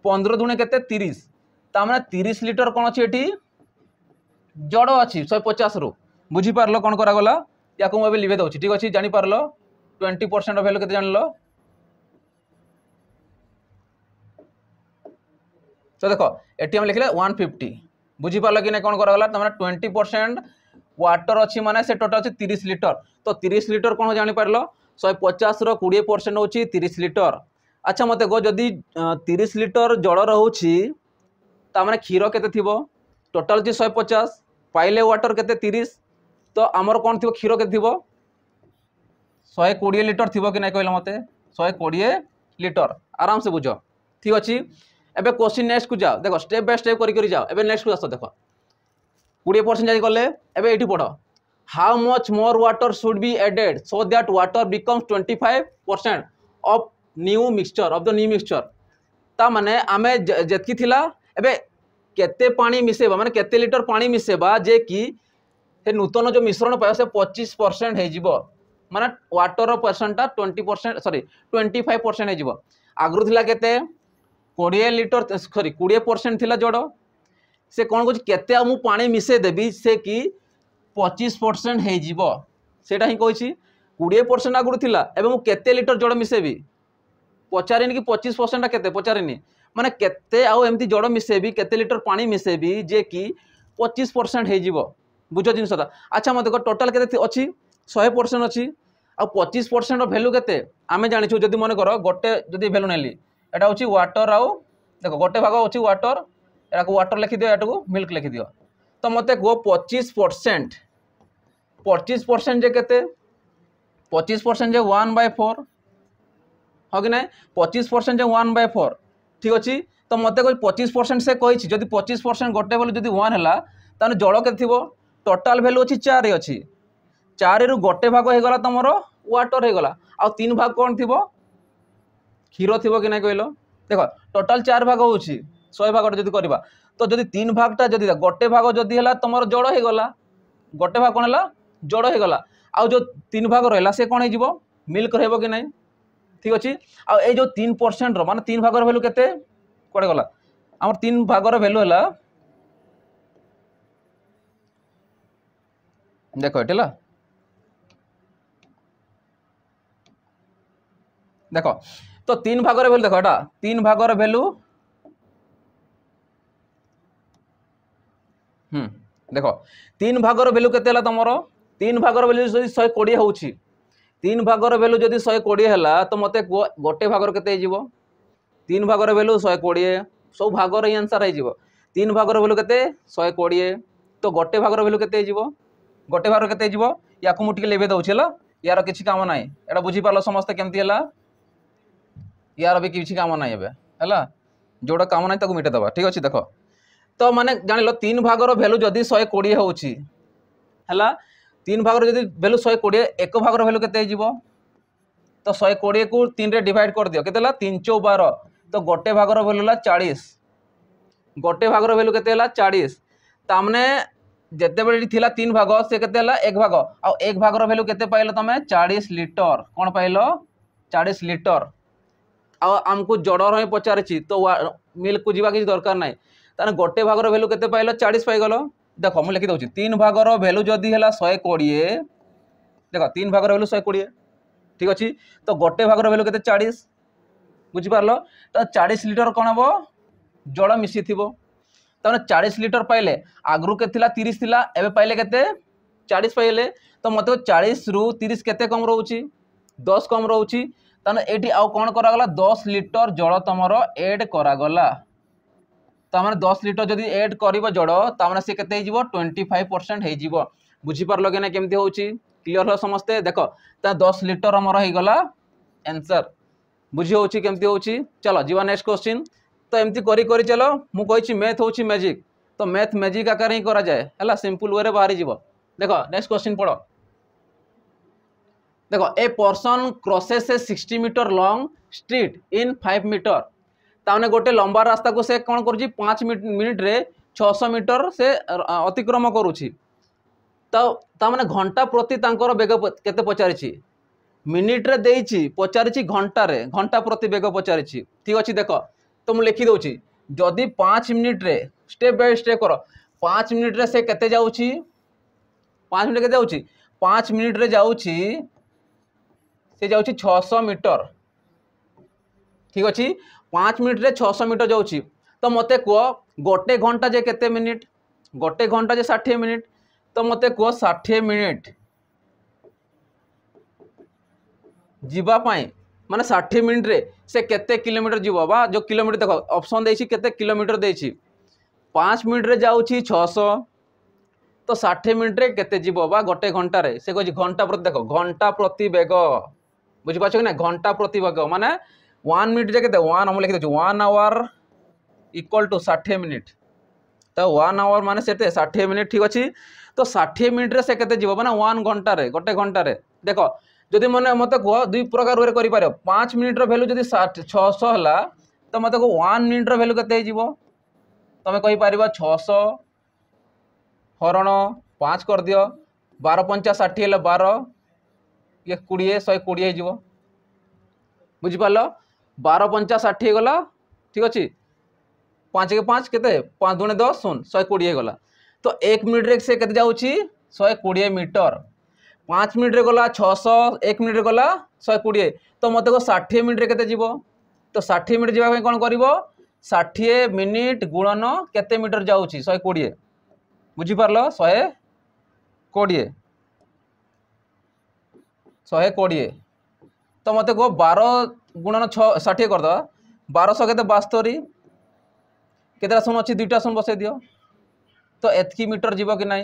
ପନ୍ଦର ଦୁଣେ କେତେ ତିରିଶ ତା ମାନେ ତିରିଶ ଲିଟର କ'ଣ ଅଛି ଏଠି জড় ଅଛି ଶହେ ପଚାଶରୁ ବୁଝିପାରିଲ କ'ଣ କରାଗଲା ୟାକୁ ইয়াকে ଏବେ লিভে ଦେଉଛି ঠিক আছে ଜାଣିପାରିଲ টোয়েন্টি পরসেন্ট ভ্যালু কে ଜାଣିଲ তো দেখো এটি আমি লিখলে ওয়ান ফিফটি বুঝিপার কি না কোণ করা তার মানে টোয়েন্টি পরসেন্ট ওয়াটর অনেক মানে সে টোটাল হচ্ছে তিরিশ লিটর তো তিরিশ লিটর কোণ জাঁপারল শহে পচাশর কোড়িয়ে পরসেন্ট হচ্ছে তিরিশ লিটর আচ্ছা মতো গো যদি তিরিশ লিটর জড় রয়েছে তার মানে ক্ষীর কে থিব টোটাল হচ্ছে শহে পচাশ পাইলে ওয়াটর কেতে তিরিশ তো আমার কোণ থাকবে ক্ষীর কেতে থাকবে শহে কোড়িয়ে লিটর থাকবে কি না কহিল মতো শহে কোড়িয়ে লিটর আরামসে বুঝ ঠিক আছে এবার কোশ্চিন নেক্সট কু যাও দেখো স্টেপ বাই স্টেপ করি যাও এবার নেক্সট কু আস দেখো কোড়িয়ে পরসেন্ট যাই গলে এবার এটি পড়ো how much more water should be added so that water becomes 25% of new mixture of the new mixture ता माने आमे जेतकी थिला एबे କେତେ ପାଣି ମିଶାଇବା ମାନେ କେତେ ଲିଟର ପାଣି ମିଶାଇବା ଯେ କି ସେ ନୂତନ ଯେଉଁ ମିଶ୍ରଣ ପାଇବା ସେ ପଚିଶ ପରସେଣ୍ଟ ହେଇଯିବ ମାନେ ୱାଟରର ପରସେଣ୍ଟଟା twenty percent sorry twenty five percent ହେଇଯିବ ଆଗରୁ ଥିଲା କେତେ କୋଡ଼ିଏ ଲିଟର ସରି କୋଡ଼ିଏ ପରସେଣ୍ଟ ଥିଲା ଜଡ଼ ସେ କ'ଣ କହୁଛି କେତେ ଆଉ ମୁଁ ପାଣି ମିଶାଇ ଦେବି ସେ କି ପଚିଶ ପରସେଣ୍ଟ ହେଇଯିବ ସେଇଟା ହିଁ କହିଛି କୋଡ଼ିଏ ପରସେଣ୍ଟ ଆଗରୁ ଥିଲା ଏବେ ମୁଁ କେତେ ଲିଟର ଜଡ଼ ମିଶାଇବି ପଚାରିନି କି ପଚିଶ ପରସେଣ୍ଟଟା କେତେ ପଚାରିନି ମାନେ କେତେ ଆଉ ଏମିତି ଜଡ଼ ମିଶାଇବି କେତେ ଲିଟର ପାଣି ମିଶାଇବି ଯେ କି ପଚିଶ ପରସେଣ୍ଟ ହେଇଯିବ ବୁଝ ଜିନିଷଟା ଆଚ୍ଛା ମୋତେ କହ ଟୋଟାଲ୍ କେତେ ଅଛି ଶହେ ପରସେଣ୍ଟ ଅଛି ଆଉ ପଚିଶ ପରସେଣ୍ଟର ଭ୍ୟାଲୁ କେତେ ଆମେ ଜାଣିଛୁ ଯଦି ମନେକର ଗୋଟେ ଯଦି ଭ୍ୟାଲୁ ନେଲି ଏଇଟା ହେଉଛି ୱାଟର ଆଉ ଦେଖ ଗୋଟେ ଭାଗ ଅଛି ୱାଟର ଏଟାକୁ ୱାଟର ଲେଖିଦିଅ ଏଟାକୁ ମିଲ୍କ ଲେଖିଦିଅ ତ ମୋତେ କୁହ ପଚିଶ ପରସେଣ୍ଟ ପଚିଶ ପରସେଣ୍ଟ ଯେ କେତେ পঁচিশ পার্সেন্ট যে ওয়ান বাই ফোর হ্যাঁ কি না পঁচিশ পার্সেন্ট যে ওয়ান বাই ফোর ঠিক ଅଛି ତ ମୋତେ କହିଛି ପଚିଶ ପରସେଣ୍ଟ ସେ କହିଛି ଯଦି ପଚିଶ ପରସେଣ୍ଟ ଗୋଟେ ଭ୍ୟାଲୁ ଯଦି ୱାନ୍ ହେଲା ତାହେଲେ ଜଳ କେତେ ଥିବ ଟୋଟାଲ୍ ଭ୍ୟାଲୁ ଅଛି ଚାରି ଅଛି ଚାରିରୁ ଗୋଟେ ଭାଗ ହେଇଗଲା ତୁମର ୱାଟର୍ ହେଇଗଲା ଆଉ ତିନି ଭାଗ କ'ଣ ଥିବ କ୍ଷୀର ଥିବ କି ନାହିଁ କହିଲ ଦେଖ ଟୋଟାଲ୍ ଚାରି ଭାଗ ହେଉଛି ଶହେ ଭାଗଟା ଯଦି କରିବା ତ ଯଦି ତିନି ଭାଗଟା ଯଦି ଗୋଟେ ଭାଗ ଯଦି ହେଲା ତୁମର ଜଳ ହେଇଗଲା ଗୋଟେ ଭାଗ କ'ଣ ହେଲା ଜଡ଼ ହେଇଗଲା ଆଉ ଯେଉଁ ତିନି ଭାଗ ରହିଲା ସେ କ'ଣ ହେଇଯିବ ମିଲ୍କ ରହିବ କି ନାହିଁ ঠিক ଅଛି ଆଉ ଏଇ ଯେଉଁ ତିନି ପରସେଣ୍ଟର ମାନେ ତିନି ଭାଗର ভ্যালু କେତେ କୁଆଡ଼େ ଗଲା ଆମର ତିନି ଭାଗର ভ্যালু ହେଲା ଦେଖ এটা ହେଲା ଦେଖ তো তিন ভাগর ভ্যালু দেখো এটা তিন ভাগর ভ্যালু হুম দেখো তিন ভাগর ভ্যালু কে তোমার তিন ভাগর ভ্যালু যদি শহে কোড়ি হচ্ছে তিন ভাগর ভ্যালু যদি শহে কোড়িয়ে হল তো মতো কু গোটে ভাগর কেতে হয়ে তিন ভাগর ভ্যালু শহে কোড়িয়ে সব ভাগর হি আনসার হয়ে যাব তিন ভাগর ভ্যালু কেতে শহে কোড়িয়ে তো গোটে ভাগর ভ্যালু কেতে হয়ে গোটে ভাগর কেতে হয়ে ইয়াকে মু টিকি লেবে দেছি হল ইয়ার কিছু কাম নাই এটা বুঝি পাল সমস্তে কমিটি হল ইয়ার বি কিছু কাম নাই এবে হল যেটা কাম নাই তাকে মিটে দেবা ঠিক আছে দেখ তো মানে জাঁল তিন ভাগর ভ্যালু যদি শহে কোড়িয়ে হচ্ছে হল তিন ভাগর যদি ভ্যালু শহে কোড়ি এক ভাগর ভ্যালু কেতে হয়ে তো শহে কোড়ি কু তিনরে ডিভাইড করেদিও কেতে হল তিন চৌ বার তো গোটে ভাগর ভ্যালু হল চাশ গোটে ভাগর ভ্যালু কেতে হল চাশ তার মানে যেতবে এটি লা তিন ভাগ সে কেতে হল এক ভাগ আও এক ভাগর ভ্যালু কেতে পাইল তুমি চাশ লিটর কোণ পাইল চাশ লিটর আও আমকু জড়র হি পচারিছি তো মিল্ক কু যা কিছু দরকার নাই তাহলে গোটে ভাগর ভ্যালু কেতে পাইল চাশ পাইগল দেখ মু লিখি দেছি তিন ভাগর ভ্যালু যদি হল শহে কোড়িয়ে দেখ তিন ভাগর ভ্যালু শহে কোড়িয়ে ঠিক আছে তো গোটে ভাগর ভ্যালু কেতে চাড়িশ বুঝিপারল তো চাড়িশ লিটর কণ হব জল মিশি থাকবে তাহলে চাড়িশ লিটর পাইলে আগুর কে লা তিরিশ লা এবে পাইলে কেতে চাড়িশ পাইলে তো মতো চাড়িশ রু তিরিশ কেতে কম রয়েছে দশ কম রয়েছে তাহলে এটি আউ কণ করা দশ লিটর জল তোমার এড করা তার দশ লিটর যদি এড করব জড় তার সে কেতে হয়ে টোয়েন্টি ফাইভ পরসেন্ট হয়ে বুঝিপারল কি না কেমি হচ্ছে ক্লিয়র হল সমস্তে দেখ তা দশ লিটর আমার হয়েগলা আনসর বুঝি হচ্ছে কেমি হচ্ছে চলো যা নেক্সট কোশ্চিন তো এমতি করি করে চল মু কইছি ম্যাথ হচ্ছে ম্যাজিক তো ম্যাথ ম্যাজিক আকারে হি করা যায় হল সিম্পল ওয়ে বাহারি যাব দেখ নেক্সট কোশ্চিন পড়ো দেখ a person crosses a sixty metre long street in five metre ତାମାନେ ଗୋଟେ ଲମ୍ବା ରାସ୍ତାକୁ ସେ କ'ଣ କରୁଛି ପାଞ୍ଚ ମିନିଟ୍ରେ ଛଅଶହ ମିଟର ସେ ଅତିକ୍ରମ କରୁଛି ତ ତାମାନେ ଘଣ୍ଟା ପ୍ରତି ତାଙ୍କର ବେଗ କେତେ ପଚାରିଛି ମିନିଟ୍ରେ ଦେଇଛି ପଚାରିଛି ଘଣ୍ଟାରେ ଘଣ୍ଟା ପ୍ରତି ବେଗ ପଚାରିଛି ଠିକ୍ ଅଛି ଦେଖ ତ ମୁଁ ଲେଖି ଦେଉଛି ଯଦି ପାଞ୍ଚ ମିନିଟ୍ରେ ଷ୍ଟେପ୍ ବାଇ ଷ୍ଟେପ୍ କର ପାଞ୍ଚ ମିନିଟ୍ରେ ସେ କେତେ ଯାଉଛି ପାଞ୍ଚ ମିନିଟ୍ କେତେ ଯାଉଛି ପାଞ୍ଚ ମିନିଟ୍ରେ ଯାଉଛି ସେ ଯାଉଛି ଛଅଶହ ମିଟର ঠিক ଅଛି ପାଞ୍ଚ ମିନିଟ୍ରେ ଛଅଶହ ମିଟର ଯାଉଛି ତ ମୋତେ କୁହ ଗୋଟେ ଘଣ୍ଟା ଯେ କେତେ ମିନିଟ୍ ଗୋଟେ ଘଣ୍ଟା ଯେ ଷାଠିଏ ମିନିଟ୍ ତ ମୋତେ କୁହ ଷାଠିଏ ମିନିଟ୍ ଯିବା ପାଇଁ ମାନେ ଷାଠିଏ ମିନିଟ୍ରେ ସେ କେତେ କିଲୋମିଟର ଯିବ ବା ଯେଉଁ କିଲୋମିଟର ଦେଖ ଅପସନ୍ ଦେଇଛି କେତେ କିଲୋମିଟର ଦେଇଛି ପାଞ୍ଚ ମିନିଟ୍ରେ ଯାଉଛି ଛଅଶହ ତ ଷାଠିଏ ମିନିଟ୍ରେ କେତେ ଯିବ ବା ଗୋଟେ ଘଣ୍ଟାରେ ସେ କହୁଛି ଘଣ୍ଟା ପ୍ରତି ଦେଖ ଘଣ୍ଟା ପ୍ରତି ବେଗ ବୁଝିପାରୁଛ କି ନା ଘଣ୍ଟା ପ୍ରତି ବେଗ ମାନେ ୱାନ୍ ମିନିଟ୍ କେତେ ୱାନ୍ ମୁଁ ଲେଖିଦେଉଛି ୱାନ୍ ଆୱାର୍ ଇକ୍ୱାଲ୍ ଟୁ ଷାଠିଏ ମିନିଟ୍ ତ ୱାନ୍ ଆୱାର୍ ମାନେ ସେତେ ଷାଠିଏ ମିନିଟ୍ ଠିକ୍ ଅଛି ତ ଷାଠିଏ ମିନିଟ୍ରେ ସେ କେତେ ଯିବ ମାନେ ୱାନ୍ ଘଣ୍ଟାରେ ଗୋଟେ ଘଣ୍ଟାରେ ଦେଖ ଯଦି ମନେ ମୋତେ କୁହ ଦୁଇ ପ୍ରକାର ୱେରେ କରିପାରିବ ପାଞ୍ଚ ମିନିଟ୍ର ଭ୍ୟାଲୁ ଯଦି ଛଅଶହ ହେଲା ତ ମୋତେ କୁହ ୱାନ୍ ମିନିଟ୍ର ଭ୍ୟାଲୁ କେତେ ହେଇଯିବ ତୁମେ କହିପାରିବ ଛଅଶହ ହରଣ ପାଞ୍ଚ କରିଦିଅ ବାର ପଞ୍ଚା ଷାଠିଏ ହେଲେ ବାର ଇଏ କୋଡ଼ିଏ ଶହେ କୋଡ଼ିଏ ହେଇଯିବ ବୁଝିପାରିଲ বার পঞ্চা ষাঠি হয়ে গলা ঠিক আছে পাঁচকে পাঁচ কেতে পাঁচ দুণে দশ শূন্য শহে কোড়িয়ে গলা তো এক মিনিটরে সে কেতে যাচ্ছি শহে কোড়িয়ে মিটর পাঁচ মিনিটরে গলা ছশ এক মিনিটরে গলা শহে কোড়িয়ে তো মতো ষাঠিয়ে মিনিটরে কেতে যাব তো ষাঠিয়ে মিনিট যাওয়া কোণ করব ষাঠিয়ে মিনিট গুণন কেতে মিটর যাচ্ছি শহে কোড়িয়ে বুঝিপারল শহে কোড়িয়ে শহে কোড়িয়ে তো মতো বার গুণন ছ ষাঠিয়ে করদেবা বারশ কেতে বাস্তরি কেতেটা শূন্য অছি দুইটা শূন্য বসাই দিও তো এতকি মিটর যাব কি নাই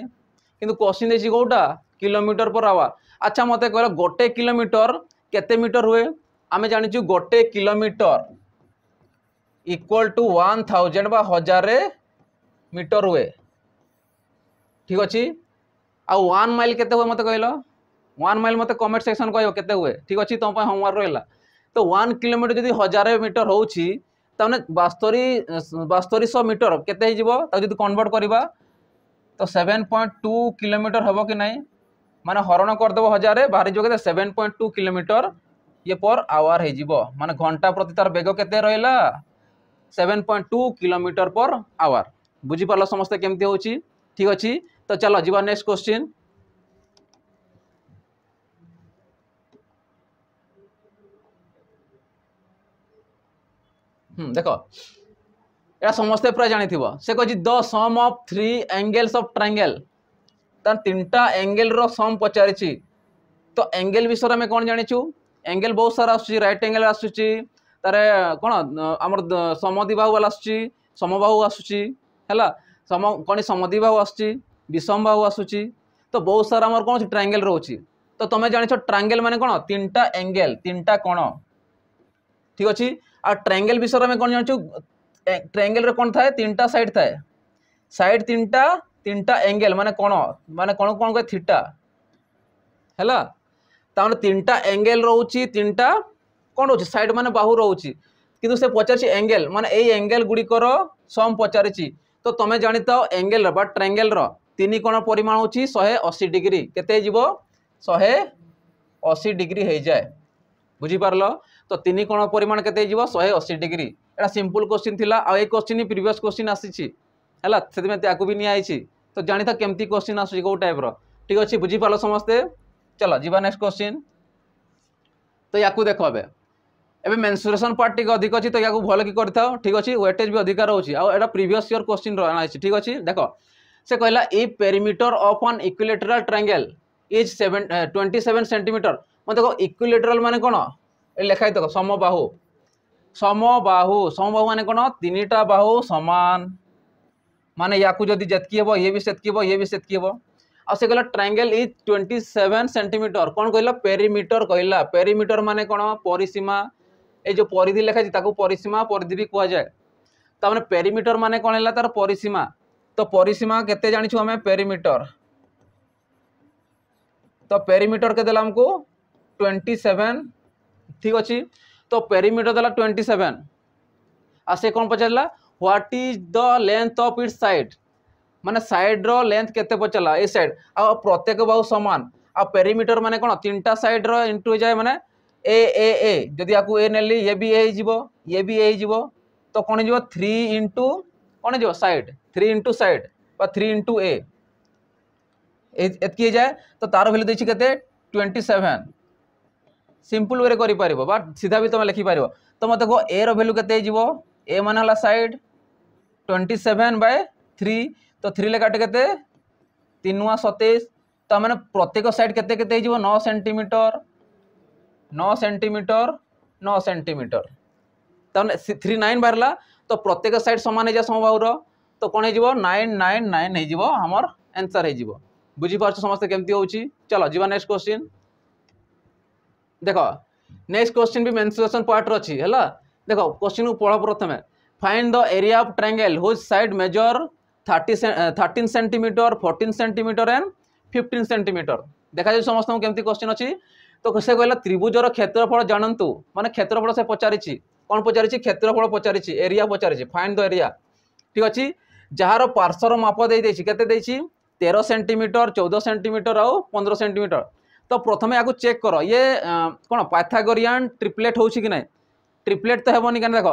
কিন্তু কোশ্চিন দিয়েছি কোটা কিলোমিটর পর আওয়ার আচ্ছা মতো কহিল গোটে কিলোমিটর কেতে মিটর হুয়ে আমি জানিছু গোটে kilometre equal to one thousand বা হাজারে মিটর হুয়ে ঠিক অছি আউ ওয়ান মাইল কেতে হুয়ে মতো কহিল ওয়ান মাইল মতো কমেন্ট সেকশন কহিব কেতে হুয়ে ঠিক অছি তোমার হোমওয়ার্ক রহিলা তো ওয়ান কিলোমিটর যদি হাজার মিটর হচ্ছে তাহলে বাস্তরি বাস্তরিশ মিটর কেতে হয়ে তা যদি কনভর্ট করা তো সেভেন পয়েন্ট টু কিলোমিটর হব কি না মানে হরণ করেদেব হাজার বাহারি যাব কেতে সেভেন পয়েন্ট টু কিলোমিটর ইয়ে পর আওয়ার হয়ে যাব মানে ঘন্টা প্রতি তার বেগ কেতে রহলা seven point two kilometre per hour বুঝিপার সমস্তে কেমতি হচ্ছে ঠিক আছে তো চাল যা নেক্সট কোশ্চিন হুম দেখ এটা সমস্তে প্রায় জাঁথিব সে কী the sum of three angles of triangle তার তিনটা আঙ্গেলর সম পচারিছি তো আঙ্গেল বিষয়ে আমি কোণ জাঁচু আঙ্গেল বহু সারা আসুচি রাইট আঙ্গেল আসুচি তার কোণ আমার সমদ্বিবাহু আসুচি সমবাহু আসুচি ହେଲା ସମ କ'ଣ ସମଦି ବାହୁ ଆସୁଛି ବିଷମ ବାହୁ ଆସୁଛି ତ ବହୁତ ସାରା ଆମର କ'ଣ ଅଛି ଟ୍ରାଙ୍ଗେଲ୍ ରହୁଛି ତ ତୁମେ ଜାଣିଛ ଟ୍ରାଙ୍ଗେଲ୍ ମାନେ କ'ଣ ତିନିଟା ଏଙ୍ଗେଲ୍ ତିନିଟା କୋଣ ଠିକ୍ ଅଛି आ ट्रायंगल विषय में कौन जानचु ट्रायंगल रे कौन थाए तीन टा साइड थाए साइड तीन टा तीन टा एंगल माने कोण माने कोण कोण कहे थीटा हैला ताने तीन टा एंगल रहउची तीन टा कोण रहउची साइड माने बाहु रहउची किंतु से पचारची एंगल माने ए एंगल गुडी करो सम पचारची तो तमे जानिता एंगल बट ट्रायंगल रो तीन कोण परिमाण होची 180 डिग्री केते जीवो 180 डिग्री हे जाय बुझी पारलो তো তিন কোণ পরিমাণ কেতে যাব শহে অশী ডিগ্রি এটা সিম্পল কোশ্চিন লা এই কোশ্চিন প্রিভিয়স কোশ্চিন আসিছি হল সেপাই তাকে বি নিয়েছি তো জাণিথ কেমতি কোশ্চিন আসুচি কেউ টাইপ্র ঠিক আছে বুঝিপাল সমস্তে চল যা নেক্সট কোশ্চিন তো ইয়াকু দেখ এবে এবে মেনসুরেসন পার্ট টিকে অধিক অছি তো ইয়াকু ভাল কি করে থাও ঠিক আছে ওয়েটেজ বি অধিক রয়েছে আর এটা প্রিভিয়স ইয়ার কোশ্চিন আনাইছি ঠিক আছে দেখ সে কহিলা এই perimeter of an equilateral triangle is seven twenty seven centimetre মানে দেখ ইকুইলেটরাল মানে কোণ लिखाई देख समबाह समबाह समबाह मान कौन तीन टा बाहु सामान माने या जदि जेतक हे ये भी सेतक हे ये भी सेतक आ आसे कहला triangle is twenty seven centimetre कौन कहला पेरीमिटर कहला पेरीमिटर मान कौन परिसीमा ये परिधि लिखा जाए परिसीमा परिधि भी कहुए तो मैंने पेरीमिटर मान कौन है तार परिसीमा तो परिसीमा के जाचु आम पेरीमिटर तो पेरीमिटर के ट्वेंटी सेवेन ঠিক ଅଛି ତ ପେରିମିଟର ଦେଲା ଟ୍ୱେଣ୍ଟି ସେଭେନ୍ ଆଉ ସେ କ'ଣ ପଚାରିଲା what is the length of it side ମାନେ ସାଇଡ୍ର ଲେନ୍ଥ କେତେ ପଚାରିଲା ଏ ସାଇଡ୍ ଆଉ ପ୍ରତ୍ୟେକ ବାହୁ ସମାନ ଆଉ ପେରିମିଟର ମାନେ କ'ଣ ତିନିଟା ସାଇଡ୍ର ଇଣ୍ଟୁ ହେଇଯାଏ ମାନେ ଏ ଏ ଏ ଯଦି ଆକୁ ଏ ନେଲି ଇଏ ବି ଏ ହେଇଯିବ ଇଏ ବି ଏ ହେଇଯିବ ତ କ'ଣ ହେଇଯିବ ଥ୍ରୀ ଇଣ୍ଟୁ କ'ଣ ହେଇଯିବ ସାଇଡ୍ ଥ୍ରୀ ଇଣ୍ଟୁ ସାଇଡ୍ বা থ্রি ইন্টু এ এতকি হয়ে যায় তো তার ভ্যালু দিয়েছি কেতে টোয়েন্টি সেভেন ସିମ୍ପଲ୍ ୱେରେ କରିପାରିବ ବା ସିଧା ବି ତୁମେ ଲେଖିପାରିବ ତ ମୋତେ କୁହ ଏର ଭ୍ୟାଲ୍ୟୁ କେତେ ହେଇଯିବ ଏ ମାନେ ହେଲା side twenty seven by three তো থ্রি লেখাটে কেতে তিন নূয়া সতেইশ তার মানে প্রত্যেক সাইড কেতে কেতে হয়ে ন সেটিমিটর ন সেটিমিটর ন সেটিমিটর তার মানে থ্রি নাইন বাহারা তো প্রত্যেক সাইড সমান হয়ে যা সমবাহুর তো কোণ হয়ে নাইন নাইন নাইন হয়ে আমার আনসার হয়ে বুঝিপারছ সমস্ত কেমতি হচ্ছে চলো যা নেক্সট কোশ্চিন দেখ নেক্সট কোশ্চিন বি মেনসুরেসন পয়েন্টর অছি হলা দেখ কোশ্চিন পড় প্রথমে find the area of triangle whose side measure thirty thirteen centimetre fourteen centimetre and fifteen centimetre দেখা যাচ্ছে সমস্ত কেমতি কোশ্চিন অছি তো সে কহিলা ত্রিভুজর ক্ষেত্রফল জানন্তু মানে ক্ষেত্রফল সে পচারিছি কোণ পচারিছি ক্ষেত্রফল পচারিছি এরিয়া পচারিছি ফাইন্ড দ এরিয়া ঠিক আছে যার পার্শ্বর মাপ দিয়ে কেতে দিয়েছি তের সেটিমিটর চৌদ সেটিমিটর আউ পনেরো সেটিমিটর तो प्रथम या चेक कर ये कौन पाथागोरिया ट्रिप्लेट हो ना ट्रिप्लेट तो हेनी क्या देख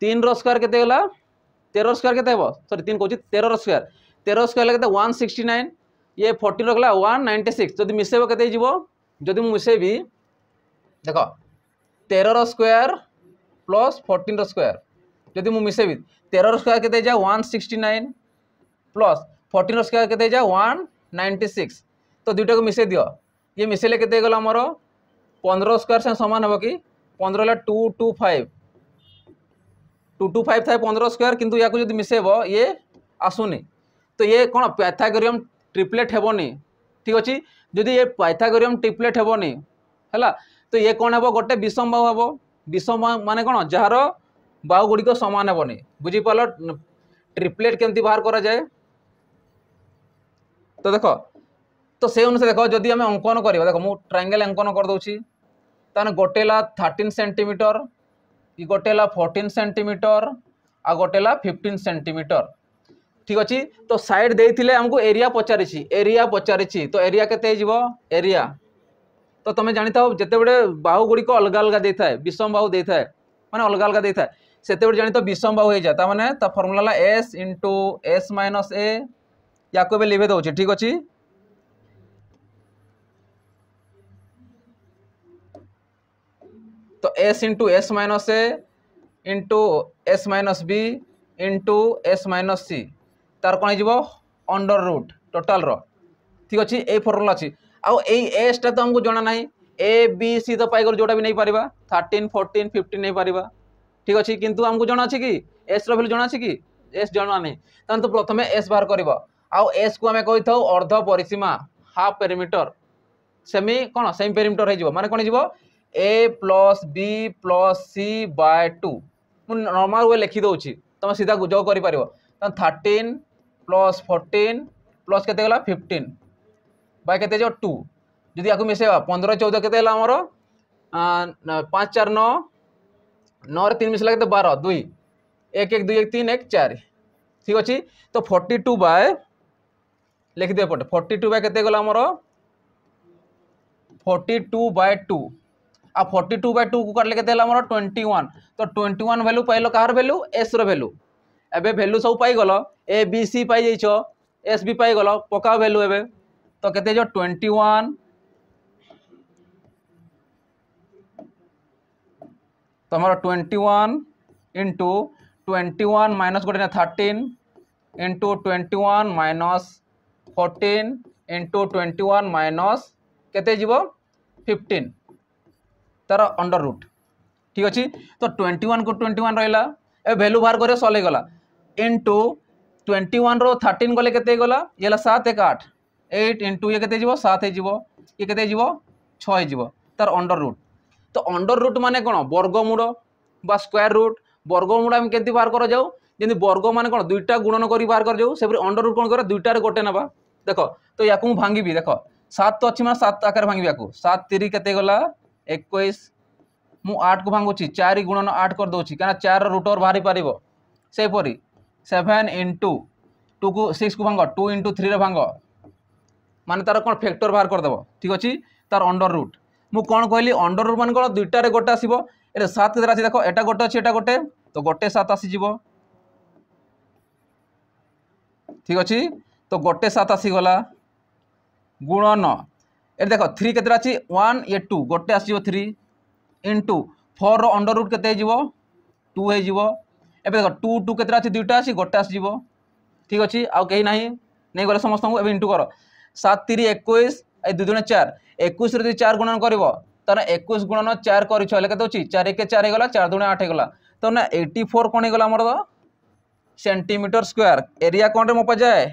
तीन रस्कोर के तेरह स्क्वायर के सरी तीन कौन तेरह स्क्वायर तेरह स्क्यर के वन सिक्सटी नाइन ये फोर्टीन रखा वन नाइंटी सिक्स जब मिसेब के जदि मुसेबी देख तेरह स्क्वायर प्लस फोर्टीन स्क्वायर जदि मुसेबी तेरह स्क्यर के one sixty nine plus fourteen square के वन नाइंटी सिक्स तो दुईटा को मिसे दियो ये मिसेले के मोर पंद्रह स्क्वायर से सामान हम कि पंद्रह two two five two two five था पंद्रह स्क्वायर कितु या जब मिसेब ये आसुनी तो ये कौन पाइथागोरियम ट्रिप्लेट हेनी ठीक अच्छे जदि ये पाइथागोरियम ट्रिप्लेट हेनी है तो ये कौन हम गोटे विषम बाहू हम विषम मान कौन जार बाहू गुड़िक सामान हेनी बुझीपाल ट्रिप्लेट केमती बाहर कराए तो देख तो से अनुसार देख जदि अंकन कर देख मु ट्राइंगल अंकन करदे गोटे थर्टीन सेन्टीमिटर कि गोटे फोर्टिन सेन्टीमिटर आ गोटे फिफ्टीन सेन्टीमिटर ठीक अच्छे तो सैड दे आमको एरिया पचार एरिया पचार तो एरिया के एरिया तो तुम्हें जानी था जिते बड़े बाहू गुड़िक अलग अलग दे था विषम बाहू दे था मैंने अलग अलग दे था से जानते विषम बाहू हो जाए तो मैंने formula S into S minus A या लिभे दौर ठीक अच्छी तो S into S minus A into S minus B into S minus C तार कौन हो अंडर रुट टोटाल ठीक अच्छे ये फर्मुला अच्छी आउ एसटा तो आमको जाना ना ए बी सी तो पाइगल जोटा भी नहीं पार थर्टीन फोर्टीन फिफ्टीन नहीं पार ठीक अच्छे কিন্তু आमको জনা আছে কি এস রু জনা আছে কি এস জনা নাই তাহলে তো প্রথমে এস বাহার করব আউ এস কু আমি কইথাও অর্ধ পরিসীমা হাফ পেরিমিটর सेमी কোণ সেমি পেরিমিটর হয়ে যাব মানে কোণ A plus B plus C by two ମୁଁ ନର୍ମାଲ୍ ୱେ ଲେଖିଦେଉଛି ତୁମେ ସିଧା ଯୋଗ କରିପାରିବ ତାହେଲେ ଥାର୍ଟିନ୍ ପ୍ଲସ୍ ଫୋର୍ଟିନ୍ ପ୍ଲସ୍ କେତେ ହେଲା ଫିଫ୍ଟିନ୍ ବାଏ କେତେ ଯିବ ଟୁ ଯଦି ଆକୁ ମିଶାଇବା ପନ୍ଦର ଚଉଦ କେତେ ହେଲା ଆମର ପାଞ୍ଚ ଚାରି ନଅ ନଅରେ ତିନି ମିଶାଇଲା କେତେ ବାର ଦୁଇ ଏକ ଏକ ଦୁଇ ଏକ ତିନି ଏକ ଚାରି ଠିକ୍ ଅଛି ତ ଫର୍ଟି ଟୁ ବାଏ ଲେଖିଦେବେ ପଟେ ଫର୍ଟି ଟୁ ବାଏ କେତେ ଗଲା ଆମର ଫର୍ଟି ଟୁ ବାଏ ଟୁ आ फोर्टी टू बै टू को कर लेके देला मोर ट्वेंटी वन तो ट्वेंटी वन भैल्यू पाइल कार भैल्यू एस रैल्यू एवं भैल्यू सब पाइल ए बी सी पाई एस बी पाइल पकाओ भैल्यू एवं तो कैसे ट्वेंटी वन তোমার twenty one into twenty one minus গোটে thirteen into twenty one minus fourteen into twenty one minus কেতে যাব ফিফটিন तार अंडर रुट ठीक अच्छे तो ट्वेंटी वन को ट्वेंटी वन रहा ए भैल्यू बाहर कर सलगला इंटु ट्वेंटी वन रु थर्टन गले के ये सात एक आठ एट इंटु ये के सात हो ये के छः तार अंडर रुट तो अंडर रुट मान कौन बर्गमूल बा स्क्वयर रुट बर्गमूल आम केमती बाहर कर जाऊ जमी बर्ग मान कौन दुईटा गुणन कर बाहर कर जाऊ अंडर रुट कौन कर दुईटार गोटे ना देख तो या भांगी देख सात तो अच्छी मैं सात आकार भांगी सात तीरी के गला એકવીસ ମୁଁ ଆଠକୁ ଭାଙ୍ଗୁଛି ଚାରି ଗୁଣନ ଆଠ କରିଦେଉଛି କାରଣ ଚାରିର ରୁଟ୍ ଓଭର୍ ବାହାରି ପାରିବ ସେହିପରି ସେଭେନ୍ ଇଣ୍ଟୁ ଟୁକୁ ସିକ୍ସକୁ ଭାଙ୍ଗ ଟୁ ଇଣ୍ଟୁ ଥ୍ରୀରେ ଭାଙ୍ଗ ମାନେ ତା'ର କ'ଣ ଫ୍ୟାକ୍ଟର ବାହାର କରିଦେବ ଠିକ୍ ଅଛି ତା'ର ଅଣ୍ଡର ରୁଟ୍ ମୁଁ କ'ଣ କହିଲି ଅଣ୍ଡର ରୁଟ୍ ମାନେ କ'ଣ ଦୁଇଟାରେ ଗୋଟେ ଆସିବ ଏଇଟା ସାତ କେତେଟା ଅଛି ଦେଖ ଏଇଟା ଗୋଟେ ଅଛି ଏଇଟା ଗୋଟେ ତ ଗୋଟେ ସାତ ଆସିଯିବ ଠିକ୍ ଅଛି ତ ଗୋଟେ ସାତ ଆସିଗଲା ଗୁଣନ এটি দেখ থ্রি কেতে আছে ওয়ান ইয়ে টু গোটে আসব three into four under root কেতে হয়ে টু হয়ে এবে দেখ টু টু কেতে আছে দুইটা আছে গোটে আসব ঠিক আছে আই না নেই গেলে সমস্ত এবার ইন্টু কর সাত তিরি একুশ এই দুদিনে চার একুশে যদি চার গুণন করব তাহলে একুশ গুণন চার করছ হলে কেতে হচ্ছে চার একে চার হয়ে গেল চার দুণে আট হয়ে গেল তো না এইটি ফোর কোণ হয়ে গেল আমার সেন্টিমিটর স্কোয়ার এরিয়া কোণে মপা যায়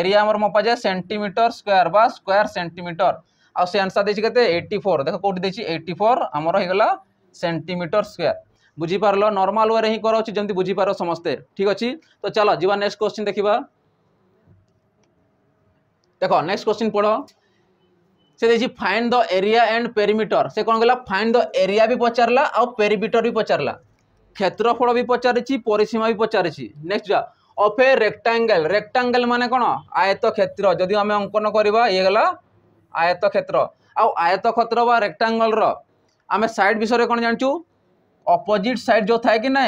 ଏରିଆ ଆମର ମପାଯାଏ ସେଣ୍ଟିମିଟର ସ୍କୋୟାର ବା ସ୍କୋୟାର ସେଣ୍ଟିମିଟର ଆଉ ସେ ଆନ୍ସର ଦେଇଛି କେତେ ଏଇଟି ଫୋର୍ ଦେଖ କେଉଁଠି ଦେଇଛି ଏଇଟି ଫୋର୍ ଆମର ହେଇଗଲା ସେଣ୍ଟିମିଟର ସ୍କୋୟାର ବୁଝିପାରିଲ ନର୍ମାଲ ୱେରେ ହିଁ କରାଉଛି ଯେମିତି ବୁଝିପାର ସମସ୍ତେ ଠିକ୍ ଅଛି ତ ଚାଲ ଯିବା ନେକ୍ସଟ କ୍ୱେଶ୍ଚିନ୍ ଦେଖିବା ଦେଖ ନେକ୍ସଟ କ୍ୱେଶ୍ଚିନ୍ ପଢ଼ ସେ ଦେଇଛି find the area and perimeter ସେ କ'ଣ କହିଲା ଫାଇନ୍ ଦ ଏରିଆ ବି ପଚାରିଲା ଆଉ ପେରିମିଟର ବି ପଚାରିଲା କ୍ଷେତ୍ରଫଳ ବି ପଚାରିଛି ପରିସୀମା ବି ପଚାରିଛି next of a rectangle rectangle মানে কোণ ক্ষেত্র যদি আমি অঙ্কন করা ইয়ে গেল আয়ত ক্ষেত্র বা রেক্টাঙ্গলর আমি সাইড বিষয়ে কোণ জাঁচু অপোজিট সাইড যে থাকে কি না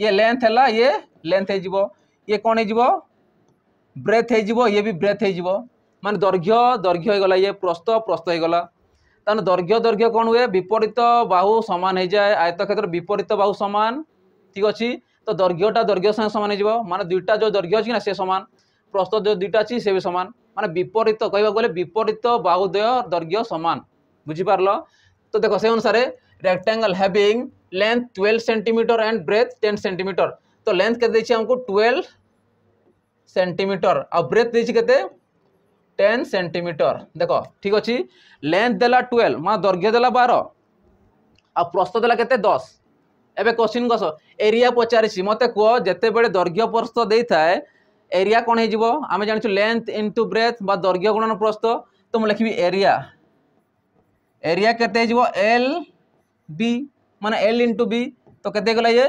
ইয়ে লেন্থ হল ইয়ে লেন্থ হয়ে যাব ইয়ে কোণ হয়ে যাব ব্রেথ হয়ে যাব ইয়ে বি ব্রেথ হয়ে যাব মানে দৈর্ঘ্য দৈর্ঘ্য হয়ে গলা ইয়ে প্রস্থ প্রস্থ হয়ে গলা তাহলে দৈর্ঘ্য দৈর্ঘ্য কোণ হুয়ে বিপরীত বাহু সমান হয়ে যায় আয়ত ক্ষেত্র বিপরীত বাহু সমান ঠিক আছে তো দৈর্ঘ্যটা দৈর্ঘ্য সঙ্গে সমান হয়ে যাব মানে দুইটা যে দৈর্ঘ্য আছে না সে সমান প্রস্থ যে দুইটা আছে সে বি সমান মানে বিপরীত কহবাক গেলে বিপরীত বাহুদ্বয় দৈর্ঘ্য সমান বুঝিপারল তো দেখো সেই অনুসারে rectangle having length twelve centimetre and breadth ten centimetre তো লেন্থ কেতে দিয়েছি আমাকে টুয়েলভ সেন্টিমিটর আর ব্রেথ দিয়েছি কেতে টেন সেন্টিমিটর দেখ ঠিক অছি লেন্থ দেলা টুয়েলভ মানে দৈর্ঘ্য দেলা বার আর প্রস্থ দেলা কেতে দশ এবে কোশ্চিন কস এরিয়া পচারিছি মতো কুহ যেতবে দৈর্ঘ্য প্রস্থ দিয়ে এরিয়া কোণ হয়ে আমি জাঁচু লেন্থ ইন্টু ব্রেথ বা দৈর্ঘ্য গুণন প্রস্থ তো মু লিখবি এরিয়া এরিয়া কেতে হয়ে এল বি মানে এল ইন্টু বি তো কেতে গেল ইয়ে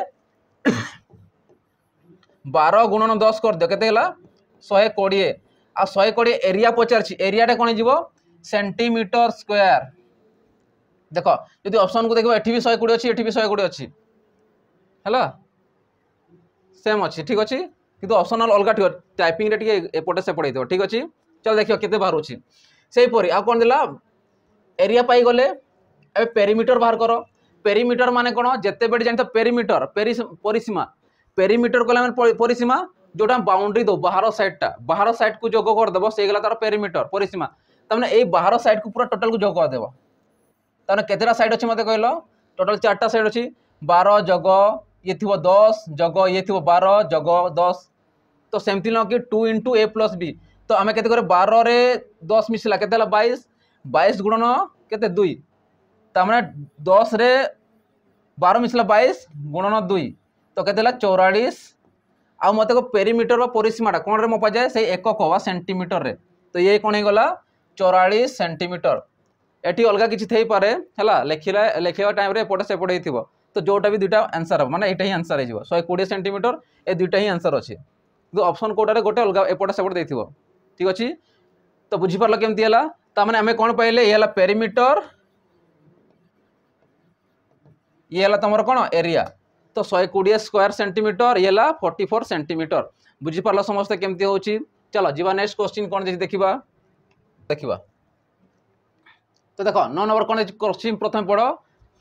বার গুণন দশ দিও কেতে গেল শহে কোড়িয়ে আর শহে কোড়িয়ে এরিয়া পচারছি এরিয়াটা কোণ হয়ে সেন্টিমিটর স্কোয়ার দেখ যদি অপশন কু দেখব এটি বি শহে কোড়ি অছি এটি বি শহে কোড়ি অছি ହେଲା ସେମ୍ ଅଛି ଠିକ୍ ଅଛି କିନ୍ତୁ ଅପସନାଲ୍ ଅଲଗା ଠିକ ଟାଇପିଂରେ ଟିକେ ଏପଟେ ସେପଟେ ହେଇଥିବ ଠିକ୍ ଅଛି ଚାଲ ଦେଖିବା କେତେ ବାହାରୁଛି ସେହିପରି ଆଉ କ'ଣ ଦେଲା ଏରିଆ ପାଇଗଲେ ଏବେ ପେରିମିଟର ବାହାର କର ପେରିମିଟର ମାନେ କ'ଣ ଯେତେବେଳେ ଜାଣିଥ ପେରିମିଟର ପରିସୀମା ପେରିମିଟର କଲେ ଆମେ ପରିସୀମା ଯେଉଁଟା ବାଉଣ୍ଡ୍ରି ଦେଉ ବାହାର ସାଇଡ଼୍ଟା ବାହାର ସାଇଡ଼୍କୁ ଯୋଗ କରିଦେବ ସେଇଗଲା ତା'ର ପେରିମିଟର ପରିସୀମା ତାମାନେ ଏଇ ବାହାର ସାଇଡ଼୍କୁ ପୁରା ଟୋଟାଲ୍କୁ ଯୋଗ କରିଦେବ ତାମାନେ କେତେଟା ସାଇଡ଼୍ ଅଛି ମୋତେ କହିଲ ଟୋଟାଲ୍ ଚାରିଟା ସାଇଡ଼୍ ଅଛି ବାର ଯୋଗ ये थी दस जग ये थी बार जग दस तो सेमती नुह कि two into A plus B तो आम के बार दस मिसला के बैश बैश गुणन के दुई तमें तो दस रे बार मिसला बैश गुणन दुई तो के चौरास आ मत पेरीमिटर परिसीमाटा कौन रे मपा जाए से एकक बा सेन्टीमिटर तो ये कौन हो चौरास सेन्टीमिटर ये अलग किसी ଥାଇପାରେ ହେଲା ଲେଖିଲା ଲେଖିବା ଟାଇମ୍ରେ ଏପଟ ସେପଟ ହେଇଥିବ তো ଯେଉଁଟା ବି ଦୁଇଟା ଆନ୍ସର୍ ହେବ ମାନେ ଏଇଟା ହିଁ ଆନ୍ସର୍ ହେଇଯିବ ଶହେ କୋଡ଼ିଏ ସେଣ୍ଟିମିଟର ଏ ଦୁଇଟା ହିଁ ଆନ୍ସର୍ ଅଛି କିନ୍ତୁ ଅପସନ୍ କେଉଁଟାରେ ଗୋଟେ ଅଲଗା ଏପଟ ସେପଟ ଦେଇଥିବ ଠିକ୍ ଅଛି ତ ବୁଝିପାରିଲ କେମିତି ହେଲା ତାମାନେ ଆମେ କ'ଣ ପାଇଲେ ଇଏ ହେଲା ପେରିମିଟର ଇଏ ହେଲା ତୁମର କ'ଣ ଏରିଆ ତ ଶହେ କୋଡ଼ିଏ ସ୍କୋୟାର ସେଣ୍ଟିମିଟର ଇଏ ହେଲା ଫର୍ଟି ଫୋର୍ ସେଣ୍ଟିମିଟର ବୁଝିପାରିଲ ସମସ୍ତେ କେମିତି ହେଉଛି ଚାଲ ଯିବା ନେକ୍ସଟ କୋଶ୍ଚିନ୍ କ'ଣ ଦେଇଛି ଦେଖିବା ଦେଖିବା ତ ଦେଖ ନଅ ନମ୍ବର କ'ଣ ଦେଇଛି କୋଶ୍ଚିନ୍ ପ୍ରଥମେ ପଢ଼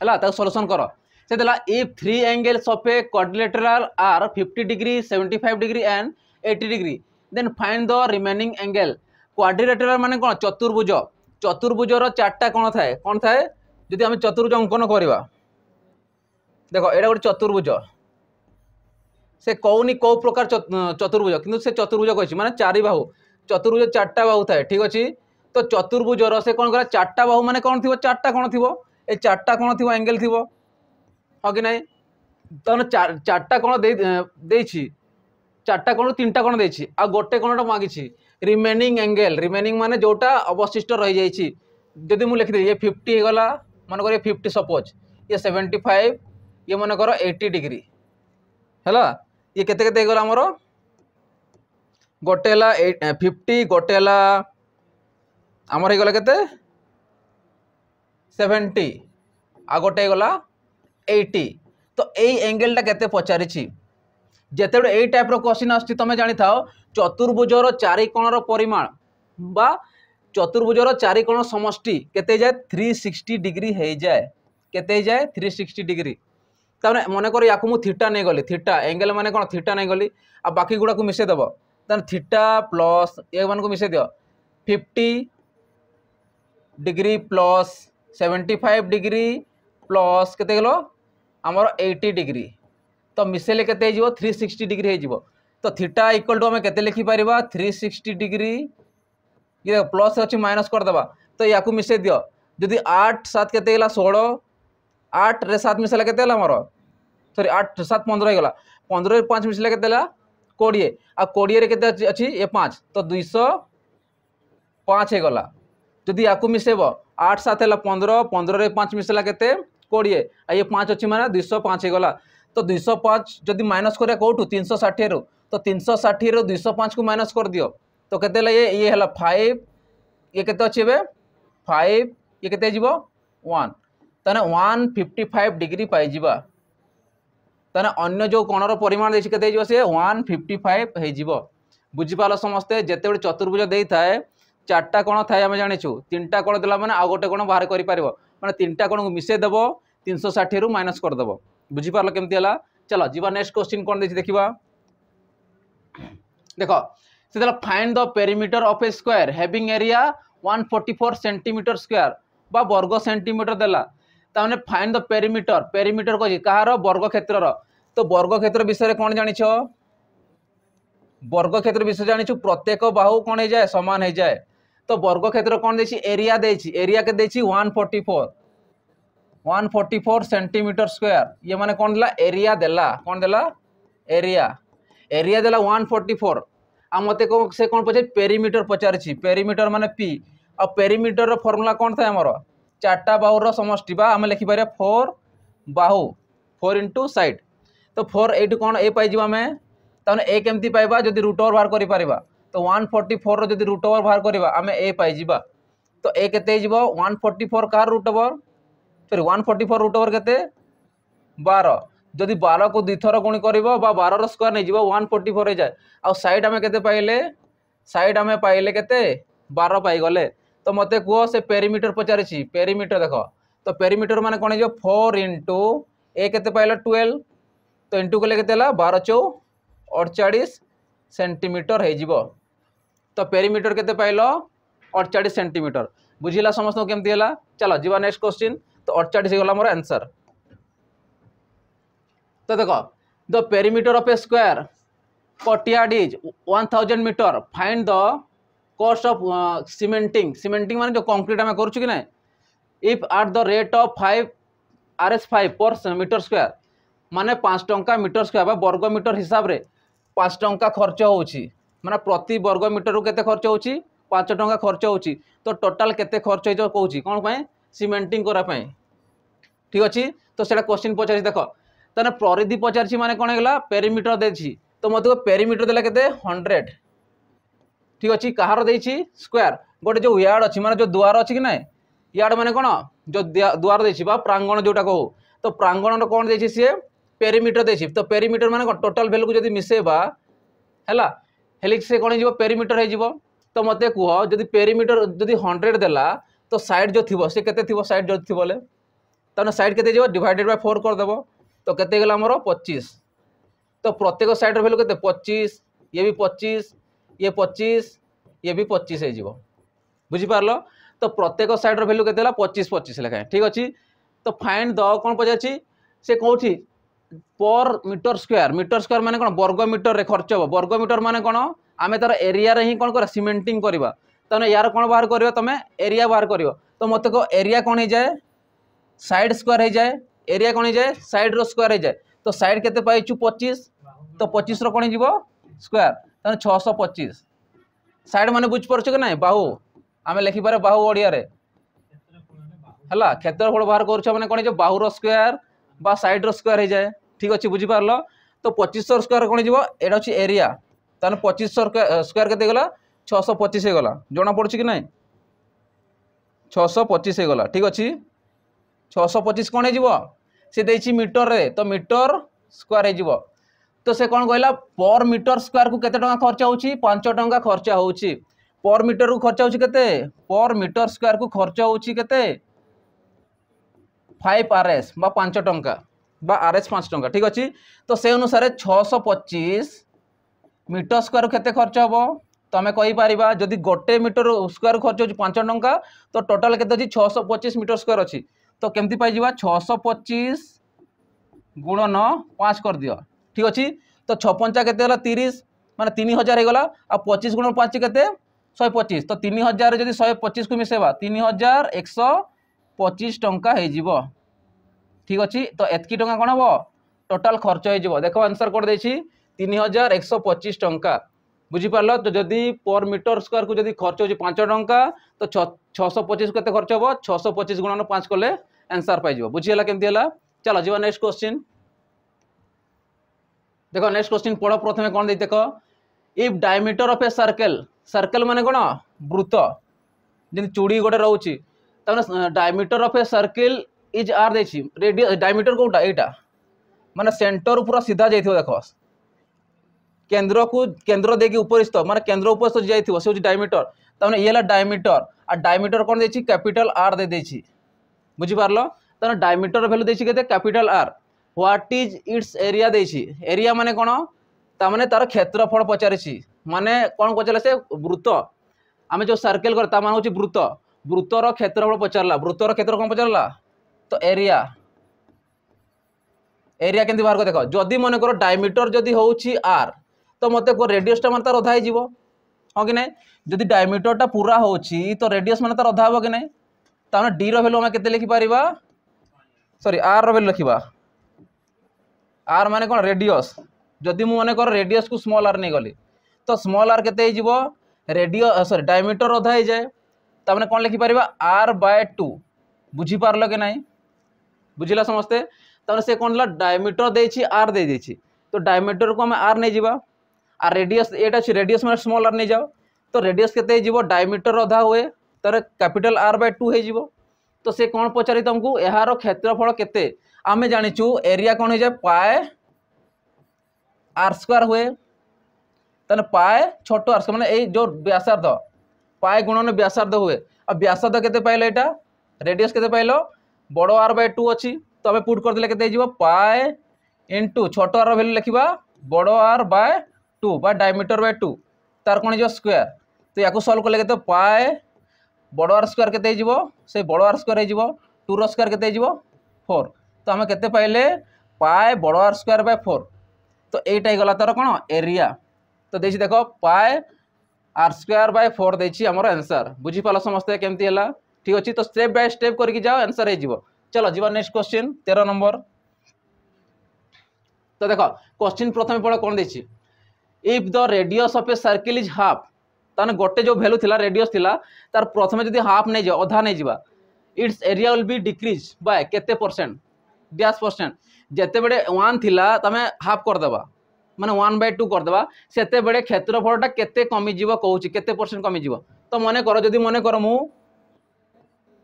ହେଲା ତାକୁ ସଲ୍ୟୁସନ୍ କର ସେ ଦେଲା if three angles of a quadrilateral are fifty degree seventy five degree and eighty degree then find the remaining angle quadrilateral ମାନେ କ'ଣ ଚତୁର୍ଭୁଜ ଚତୁର୍ଭୁଜର ଚାରିଟା କ'ଣ ଥାଏ କ'ଣ ଥାଏ ଯଦି ଆମେ ଚତୁର୍ଭୁଜ ଅଙ୍କନ କରିବା ଦେଖ ଏଇଟା ଗୋଟେ ଚତୁର୍ଭୁଜ ସେ କହୁନି କେଉଁ ପ୍ରକାର ଚତୁର୍ଭୁଜ କିନ୍ତୁ ସେ ଚତୁର୍ଭୁଜ କହିଛି ମାନେ ଚାରି ବାହୁ ଚତୁର୍ଭୁଜ ଚାରିଟା ବାହୁ ଥାଏ ଠିକ୍ ଅଛି ତ ଚତୁର୍ଭୁଜର ସେ କ'ଣ କଲା ଚାରିଟା ବାହୁ ମାନେ କ'ଣ ଥିବ ଚାରିଟା କ'ଣ ଥିବ ଏ ଚାରିଟା କ'ଣ ଥିବ ଆଙ୍ଗେଲ୍ ଥିବ ହଁ କି তখন চারটা কোণ দিয়েছি চারটা কোণ তিনটা কোণ দিয়েছি আর গোটে কোণটা মাগিছি রিমেনিং এঙ্গেল রিমেনিং মানে যেটা অবশিষ্ট রয়ে যাই যদি মু লিখি ইয়ে ফিফটি হয়ে গলা মনে করি ফিফটি সপোজ ইয়ে সেভেন্টি ফাইভ ইয়ে মনে কর এইটি ডিগ্রি হল ইয়ে কেতে কেতে হয়ে গলা আমার গোটে হলা ফিফটি গোটে হলা আমার হয়ে গলা কেতে সেভেন্টি আর গোটে হয়ে গলা এইটি তো এই এঙ্গেলটা কেতে পচারিছি যেতবে এই টাইপ্র কোশ্চিন আসছে তুমি জাঁথাও চতুর্ভুজর চারিকোণর পরিমাণ বা চতুর্ভুজর চারিকোণ সমষ্টি কেতে যায় থ্রি সিক্সটি ডিগ্রি হয়ে যায় কেতে যায় থ্রি সিক্সটি ডিগ্রি তাহলে মনে কর ইয়াকে মু থিটা নিয়ে গলি থিটা এঙ্গেল মানে কোণ থিটা নিয়ে গলি আর বাকি গুড়া মিশাই দেব তাহলে থিটা প্লস এগুলো মিশাই দিও fifty degree plus seventy five degree plus কেতে গেল आमर एट्टी डिग्री तो मिसेले के थ्री सिक्सटी डिग्री हो तो थीटा इक्वल टू आम के लिखिपर थ्री सिक्सटी डिग्री प्लस अच्छे माइनस करदे तो या मिस दि जदि आठ सात के षोह आठ रे सात मिसा के मोर सरी आठ सात पंद्रह होगा पंद्रह पाँच मिसा के कोड़े आ कोड़े के अच्छी पाँच तो दुई पाँच हो गला जदि या मिसेब आठ सात है पंद्रह पंद्रह पाँच मिसा के कोड़े ये पाँच अच्छी मैंने दुई पाँच होगा तो दुईश पाँच जदि माइनस करा कौटू तीन सौ षाठी रु तो तीन शौ षाठी रु दुईश पाँच को माइनस कर दियो तो के ये ये है फाइव ये के अच्छे फाइव ये के वन तेने वन फिफ्टी फाइव डिग्री पाई तेने अन्न जो कणर परिमाण के वन फिफ्टी फाइव हो बुझिपार समस्ते जिते गोटे चतुर्भुज दे थाए चार्टा कोण थाए आम जाचु तीन टा कोण दे मैंने आउ गोटे कण बाहर कर মানে তিনটা কোণকে মিশাই দেব তিনশো ষাঠিয়েরু মাଇନସ୍ କରିଦେବ ବୁଝିପାରିଲ କେମିତି ହେଲା ଚାଲ ଯିବା ନେକ୍ସଟ କ୍ୱେଶ୍ଚିନ୍ କ'ଣ ଦେଇଛି ଦେଖିବା ଦେଖ ସେ ଦେଲା find the perimeter of a square having area one forty four centimetre square ବା ବର୍ଗ ସେଣ୍ଟିମିଟର ଦେଲା ତାମାନେ ଫାଇଣ୍ଡ ଦ ପେରିମିଟର ପେରିମିଟର କହିଛି କାହାର ବର୍ଗକ୍ଷେତ୍ରର ତ ବର୍ଗକ୍ଷେତ୍ର ବିଷୟରେ କ'ଣ ଜାଣିଛ ବର୍ଗକ୍ଷେତ୍ର ବିଷୟ ଜାଣିଛୁ ପ୍ରତ୍ୟେକ ବାହୁ କ'ଣ ହେଇଯାଏ ସମାନ ହେଇଯାଏ তো বর্গক্ষেত্র কোণ দিয়েছি এরিয়া দিয়েছি এরিয়াকে দিয়েছি one forty four one forty four centimetre square ইয়ে মানে কোণ দেলা এরিয়া দেলা কোণ দেলা এরিয়া এরিয়া দেলা ওয়ান ফর্টি ফোর ଆଉ ମୋତେ କ'ଣ ସେ କ'ଣ ପଚାରି ପେରିମିଟର ପଚାରିଛି ପେରିମିଟର ମାନେ ପି ଆଉ ପେରିମିଟରର ଫର୍ମୁଲା କ'ଣ ଥାଏ ଆମର ଚାରିଟା ବାହୁର ସମଷ୍ଟି ବା ଆମେ ଲେଖିପାରିବା ଫୋର୍ ବାହୁ ଫୋର୍ ଇଣ୍ଟୁ ସାଇଡ଼୍ ତ ଫୋର୍ ଏଇଠୁ କ'ଣ ଏ ପାଇଯିବା ଆମେ ତାହେଲେ ଏ କେମିତି ପାଇବା ଯଦି ରୁଟ୍ ଓଭର୍ ବାହାର କରିପାରିବା तो वन फोर्टी फोर जब रुट ओवर बाहर करवा आम ए पाई तो ए के वन फोर्टी फोर कार root over sorry one forty four root over के बार जदि बार को दुईथर गुणी कर बार स्कोर नहीं जाव वन फोर्टी फोर हो जाए आ सैड आम के पाइले सैड आम पाइले के बार पाइगले तो मत कह से पेरीमिटर पचारि पेरीमिटर देख तो पेरीमिटर मैंने कौन हो फोर इंटु ए के टुवेल्व तो इंटू कले के बार चौ अड़चाश सेमिटर हो तो पेरीमिटर के अड़चाश सेमिटर बुझेगा समस्त केमती है चल जा नेक्स्ट क्वेश्चन तो अड़चाश होगा मोर आंसर तो देख the perimeter of a square कटिया डीज one thousand metre find the cost of cementing cementing मान जो कंक्रीट आम करें कि ना if at the rate of five R S five per metre square मान पाँच टाँचा मीटर स्क्वायर बर्ग मीटर हिसाब से पाँच टाँचा खर्च हो मैंने प्रति वर्ग मीटर के खर्च हो होगा खर्च हो तो टोटाल के खर्च हो कौन तो कौन सीमेंटिंग तो करापी ठीक अच्छे तो सर क्वेश्चन पचार देख तेना परिधि पचार मैंने कौन होगा पेरीमिटर दे तो मत पेरीमिटर देते हंड्रेड ठीक अच्छे कहार दे स्क्वयर गोटे जो यार्ड अच्छी मैंने जो दुआर अच्छी ना यार्ड मैंने कौन जो दुआर दे प्रांगण जोटा कहू तो प्रांगण कौन दे पेरीमिटर दे तो पेरीमिटर मैंने टोटाल भैल्यू जब मिसेबा है हेलिक्स कौन हो पेरीमिटर हो तो मत कह जब पेरीमिटर जब हंड्रेड दे तो सैड जो थी सी के सैड जो थे तो सैड के डिडेड बै फोर करदेव तो कतला मोर पचीस तो प्रत्येक सैड्र भैल्यू के पचीस ये भी पचीस ये पचीस ये भी पचीस हो बुझिपार तो प्रत्येक सैड्र भैल्यू के पचीस पचीस लेखाएं ठीक अच्छे तो फाइंड द कौन पचार से कौटी पर मीटर स्क्वायर मीटर स्क्वायर माने कौन वर्ग मीटर खर्च हे वर्ग मीटर माने कौन आम तार एरिया रे हिं कौन कर सीमेंटिंग करवा तेनाली यार कौन बाहर कर तुम एरिया बाहर कर तो मत कह एरिया कौन हो जाए साइड स्क्वायर हो जाए एरिया कौन हो जाए साइड रो हो जाए तो सैड के पचीस तो पचिश रण कौन हो स्क्वायर तेनाली छःश पचिश साइड मैंने बुझिपार कि ना बाहू आम लिखिपर बाहू ओडिया है क्षेत्रफल बाहर कर मैंने कौन हो बा साइड रो हो जाए ठीक अच्छे बुझीपार तो पचिश स्क्वयर कौन जी एट अच्छे एरिया तेनाली पचिश स्क्वयर के छःश पचिश होगा जना पड़ी कि ना छःश पचिश होगा ठीक अच्छे छःश पचिश कौन हो सी मीटर रे तो मीटर स्क्वयर हो तो से कौन कहला पर मीटर स्क्वयर को कते टाँग खर्चा होगा खर्च होर मीटर को खर्च होते पर मीटर स्क्वयर को खर्च होते फाइव आर एस पांच टाँचा বা আরএচ পাঁচ টঙ্কা ঠিক অছি তো সে অনুসারে ছশো পঁচিশ মিটর স্কোয়ার কেতে খরচ হব তুমি কইপারা যদি গোটে মিটর স্কোয়ার খরচ হচ্ছে পাঁচ টঙ্কা তো টোটাল কেতে অছি ছশো পঁচিশ মিটর স্কোয়ার অছি তো কেমতি পাইযা ছশো পঁচিশ গুণন পাঁচ করদিও ঠিক অছি তো ছ পঞ্চা কেতে হল তিরিশ মানে তিন হাজার হয়ে গলা আর পঁচিশ গুণ পাঁচ কেতে শহে পঁচিশ তো তিন হাজার যদি শহে পঁচিশকে মিশাইবা তিন হাজার একশো পঁচিশ টঙ্কা হয়ে যাব ঠিক ଅଛି ତ ଏତିକି ଟଙ୍କା କ'ଣ ହେବ ଟୋଟାଲ୍ ଖର୍ଚ୍ଚ ହେଇଯିବ ଦେଖ ଆନ୍ସର୍ କରିଦେଇଛି ତିନି ହଜାର ଏକଶହ ପଚିଶ ଟଙ୍କା ବୁଝିପାରିଲ ତ ଯଦି ପର୍ ମିଟର ସ୍କୋୟାରକୁ ଯଦି ଖର୍ଚ୍ଚ ହେଉଛି ପାଞ୍ଚ ଟଙ୍କା ତ ଛଅଶହ ପଚିଶ କେତେ ଖର୍ଚ୍ଚ ହେବ ଛଅଶହ ପଚିଶ ଗୁଣନ ପାଞ୍ଚ କଲେ ଆନ୍ସର୍ ପାଇଯିବ ବୁଝିହେଲା କେମିତି ହେଲା ଚାଲ ଯିବା ନେକ୍ସଟ କ୍ୱେଶ୍ଚିନ୍ ଦେଖ ନେକ୍ସଟ କ୍ୱେଶ୍ଚିନ୍ ପଢ଼ ପ୍ରଥମେ କ'ଣ ଦେଇ ଦେଖ if diameter of a circle circle ମାନେ କ'ଣ ବୃତ୍ତ ଯେମିତି ଚୁଡ଼ି ଗୋଟେ ରହୁଛି ତାମାନେ diameter of a circle is R ଦେଇଛି ରେଡିୟସ ଡାଇମିଟର କେଉଁଟା ଏଇଟା ମାନେ ସେଣ୍ଟର ପୁରା ସିଧା ଯାଇଥିବ ଦେଖ କେନ୍ଦ୍ରକୁ କେନ୍ଦ୍ର ଦେଇକି ଉପରିସ୍ଥ ମାନେ କେନ୍ଦ୍ର ଉପରିସ୍ଥ ଯାଇଥିବ ସେ ହେଉଛି ଡାଇମିଟର ତାମାନେ ଇଏ ହେଲା ଡାଇମିଟର ଆଉ ଡାଇମିଟର କ'ଣ ଦେଇଛି କ୍ୟାପିଟାଲ ଆର୍ ଦେଇଦେଇଛି ବୁଝିପାରିଲ ତାମାନେ ଡାଇମିଟର ଭ୍ୟାଲୁ ଦେଇଛି କେତେ capital R what is its area ଦେଇଛି ଏରିଆ ମାନେ କ'ଣ ତାମାନେ ତାର କ୍ଷେତ୍ରଫଳ ପଚାରିଛି ମାନେ କ'ଣ ପଚାରିଲା ସେ ବୃତ୍ତ ଆମେ ଯେଉଁ ସର୍କେଲ୍ କରେ ତା ମାନେ ହେଉଛି ବୃତ୍ତ ବୃତ୍ତର କ୍ଷେତ୍ରଫଳ ପଚାରିଲା ବୃତ୍ତର କ୍ଷେତ୍ର କ'ଣ ପଚାରିଲା तो एरिया एरिया केमती बाहर कर देख जदि मन कर डायमिटर जदि हूँ आर तो मत कह रेडियसटा मैं तार अधा हो हाँ कि ना जदि डायमिटरटा पूरा हो तो रेडियस मैंने तार अधा हम कि ना ताने डी रैल्यू आम के लिखिपर सरी आर रैल्यू लिखा आर मान कौन रेडियस जदि मन रेडियस को स्मल आर नहीं गली तो स्मल आर के रेडियो सरी डायमिटर अधा ही जाए तो मैंने कौन लिखिपर आर बाय टू बुझीपार कि ना बुझला समस्ते से कौन ला डायमिटर दे आर दे तो डायमिटर को आर नहीं जावा आर रेडियस एट रेडियस मैं स्मल आर नहीं जाओ तो रेडियस के डायमिटर अधा हुए तो कैपिटल आर बाय टू हो तो सी कौन पचारि तुमको यार क्षेत्रफल के आम जाचु एरिया कौन हो जाए पाए आर स्क्वायर हुए तो पाए छोट आर स्क् मैंने जो व्यासार्ध पाए गुणन व्यासार्ध हुए और व्यासार्ध के पाइल यटा रेडियस के बड़ आर बै टू अच्छी तो आम पुट करदे के पाए इंटू छोट आर भैल्यू लिखा बड़ आर बै टू बा डायमिटर बाय टू तार कौन हो स्क्वायर तो या सल्व कले के पाए बड़ आर स्क्वयर के बड़ आर स्क्वयर हो टूर स्क्वयर के फोर तो आम के पाइले पाए बड़ आर स्क्वयर बाय फोर तो यहीटा ही गला तर कौन एरिया तो देख पाए आर स्क्वयर बाय फोर देर आंसर बुझिपाल समस्ते कमी है ঠিক আছে তো স্টেপ বাই স্টেপ করিকি যাও আনসার হয়ে যাব চলো যা নেক্সট কোশ্চিন তেরো নম্বর তো দেখো কোশ্চিন প্রথমে পড়া কোণ দিয়েছি if the radius of a circle is half তাহলে গোটে যে ভ্যালু লা রেডিয়স লা তার প্রথমে যদি হাফ নেই যা অধা নেই যা its area will be decrease by কেতে পরসেন্ট ড্যাশ পরসেন্ট যেতবে ওয়ান লা তুমি হাফ করদেবা মানে ওয়ান বাই টু করদেবা সেতবে ক্ষেত্রফলটা কেতে কমিযোগ কৌছি কেতে পরসেন্ট কমিযোগ তো মনে কর যদি মনে কর মু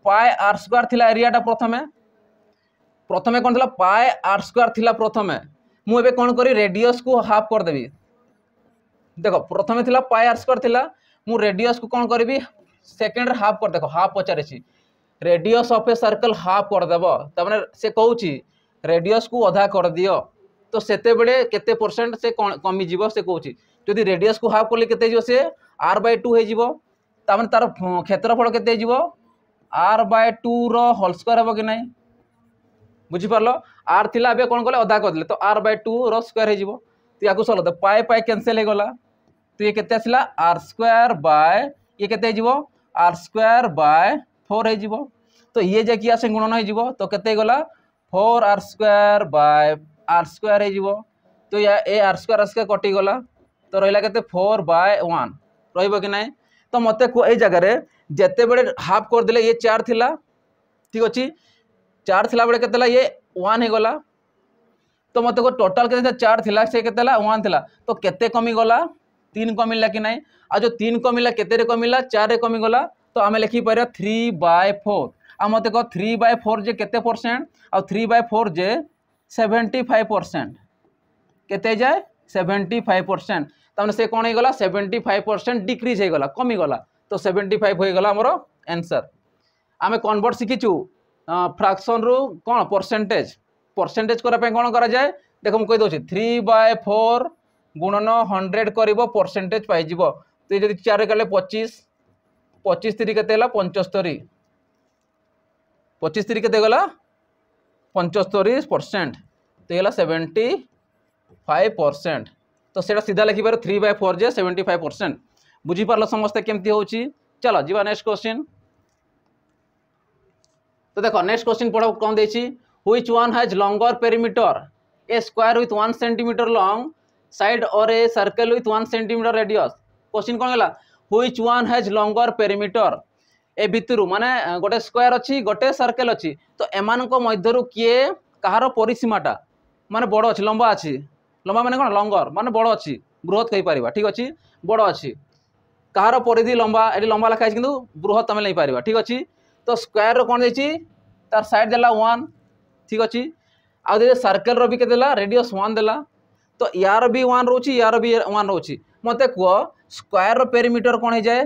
पाए आर स्क्वयर थी एरिया प्रथम प्रथम कौन थी पाए आर स्क्वयर थी प्रथम मुझे कौन करेडियस को हाफ करदेवि देख प्रथम थी पाए आर स्क्वयर थी मुझे रेडियस को कौन करी सेकेंड हाफ कर देख हाफ पचारेडियस अफ ए सर्कल हाफ करदेव तमें से कौच रेडियस को अधा कर दि तो सेत बड़े केते परसेंट से कमीजी से कौच जदि रेडियस को हाफ कले के आर बै टू हो तार क्षेत्रफल के R by two whole square हे कि ना बुझीपार आर थी अब कौन कले अदा करदे तो आर बाय टू रोयर हो या सल तो पाए पाए कैनसल हो गला तो ये के आर स्क्वायर बाय ये के आर स्क्वायर बाय फोर हो तो ये जैक या गुणन हो तो के गला four R square by R square हो तो या ए आर स्क्वायर आर स्क्वायर कटिगला तो रहा के फोर बाय वन रही कि ना तो मत जगार जिते बड़े हाफ करदे ये चार ठीक अच्छे चार थिला बड़े के ये वन हो गला तो मत को टोटल के चार से के वन तो केते कमी गला तीन कमिला कि ना आज तीन कमिला केत कमिला चार कमीगला तो आम लिखी पार थ्री बाय फोर आ मत कह थ्री बै फोर जे के परसेंट आई बाय फोर जे सेवेन्टी फाइव परसेंट केते सेवेन्टी फाइव परसेंट ତାମାନେ ସେ କ'ଣ ହେଇଗଲା ସେଭେଣ୍ଟି ଫାଇଭ୍ ପରସେଣ୍ଟ ଡିକ୍ରିଜ୍ ହେଇଗଲା କମିଗଲା ତ ସେଭେଣ୍ଟି ଫାଇଭ୍ ହୋଇଗଲା ଆମର ଆନ୍ସର୍ ଆମେ କନଭର୍ଟ ଶିଖିଛୁ ଫ୍ରାକ୍ସନ୍ରୁ କ'ଣ ପରସେଣ୍ଟେଜ୍ ପରସେଣ୍ଟେଜ୍ କରିବା ପାଇଁ କ'ଣ କରାଯାଏ ଦେଖ ମୁଁ କହିଦେଉଛି ଥ୍ରୀ ବାଏ ଫୋର୍ ଗୁଣନ ହଣ୍ଡ୍ରେଡ଼ କରିବ ପରସେଣ୍ଟେଜ୍ ପାଇଯିବ ତ ଯଦି ଚାରି କଲେ ପଚିଶ ପଚିଶ ତିରି କେତେ ହେଲା ପଞ୍ଚସ୍ତରୀ ପଚିଶ ତିରି କେତେ ଗଲା ପଞ୍ଚସ୍ତରୀ ପରସେଣ୍ଟ ତ ହେଇଗଲା ସେଭେଣ୍ଟି ଫାଇଭ୍ ପରସେଣ୍ଟ তো সেটা সিধা লিখিপার থ্রি বাই ফোর যে সেভেন্টি ফাইভ পরসেন্ট বুঝিপারল সমস্তে কেমতি হচ্ছে চল যা নেক্সট কোশ্চিন তো দেখ নেক্সট কোশ্চিন পড়া কম দিয়েছি which one has longer perimeter a square with one centimeter long side or a circle with one centimeter radius question কোণ গেলা which one has longer perimeter এ ভিতরু মানে গোটে স্কোয়ার অছি গোটে সার্কেল অছি তো এমানক মধ্যরু কিয়ে কাহার পরিসীমাটা মানে বড় অছি লম্বা আছে লম্বা মানে কোণ লঙ্গর মানে বড় অছি বৃহৎ কইপারিবা ঠিক আছে বড় অছি কাহার পরিধি লম্বা এটি লম্বা লেখা আছে কিন্তু বৃহৎ তুমি নেইপারিবা ঠিক আছে তো স্কোয়ার কোণ যাইছি তার সাইড দেলা ওয়ান ঠিক আছে আউ দিয়ে সার্কেল রবি কে দেলা রেডিয়স ওয়ান দেলা তো ইয়ার বি ওয়ান রয়েছে ইয়ার বি ওয়ান রয়েছে মতো কুহ স্কোয়ার পেরিমিটর কোণ হয়ে যায়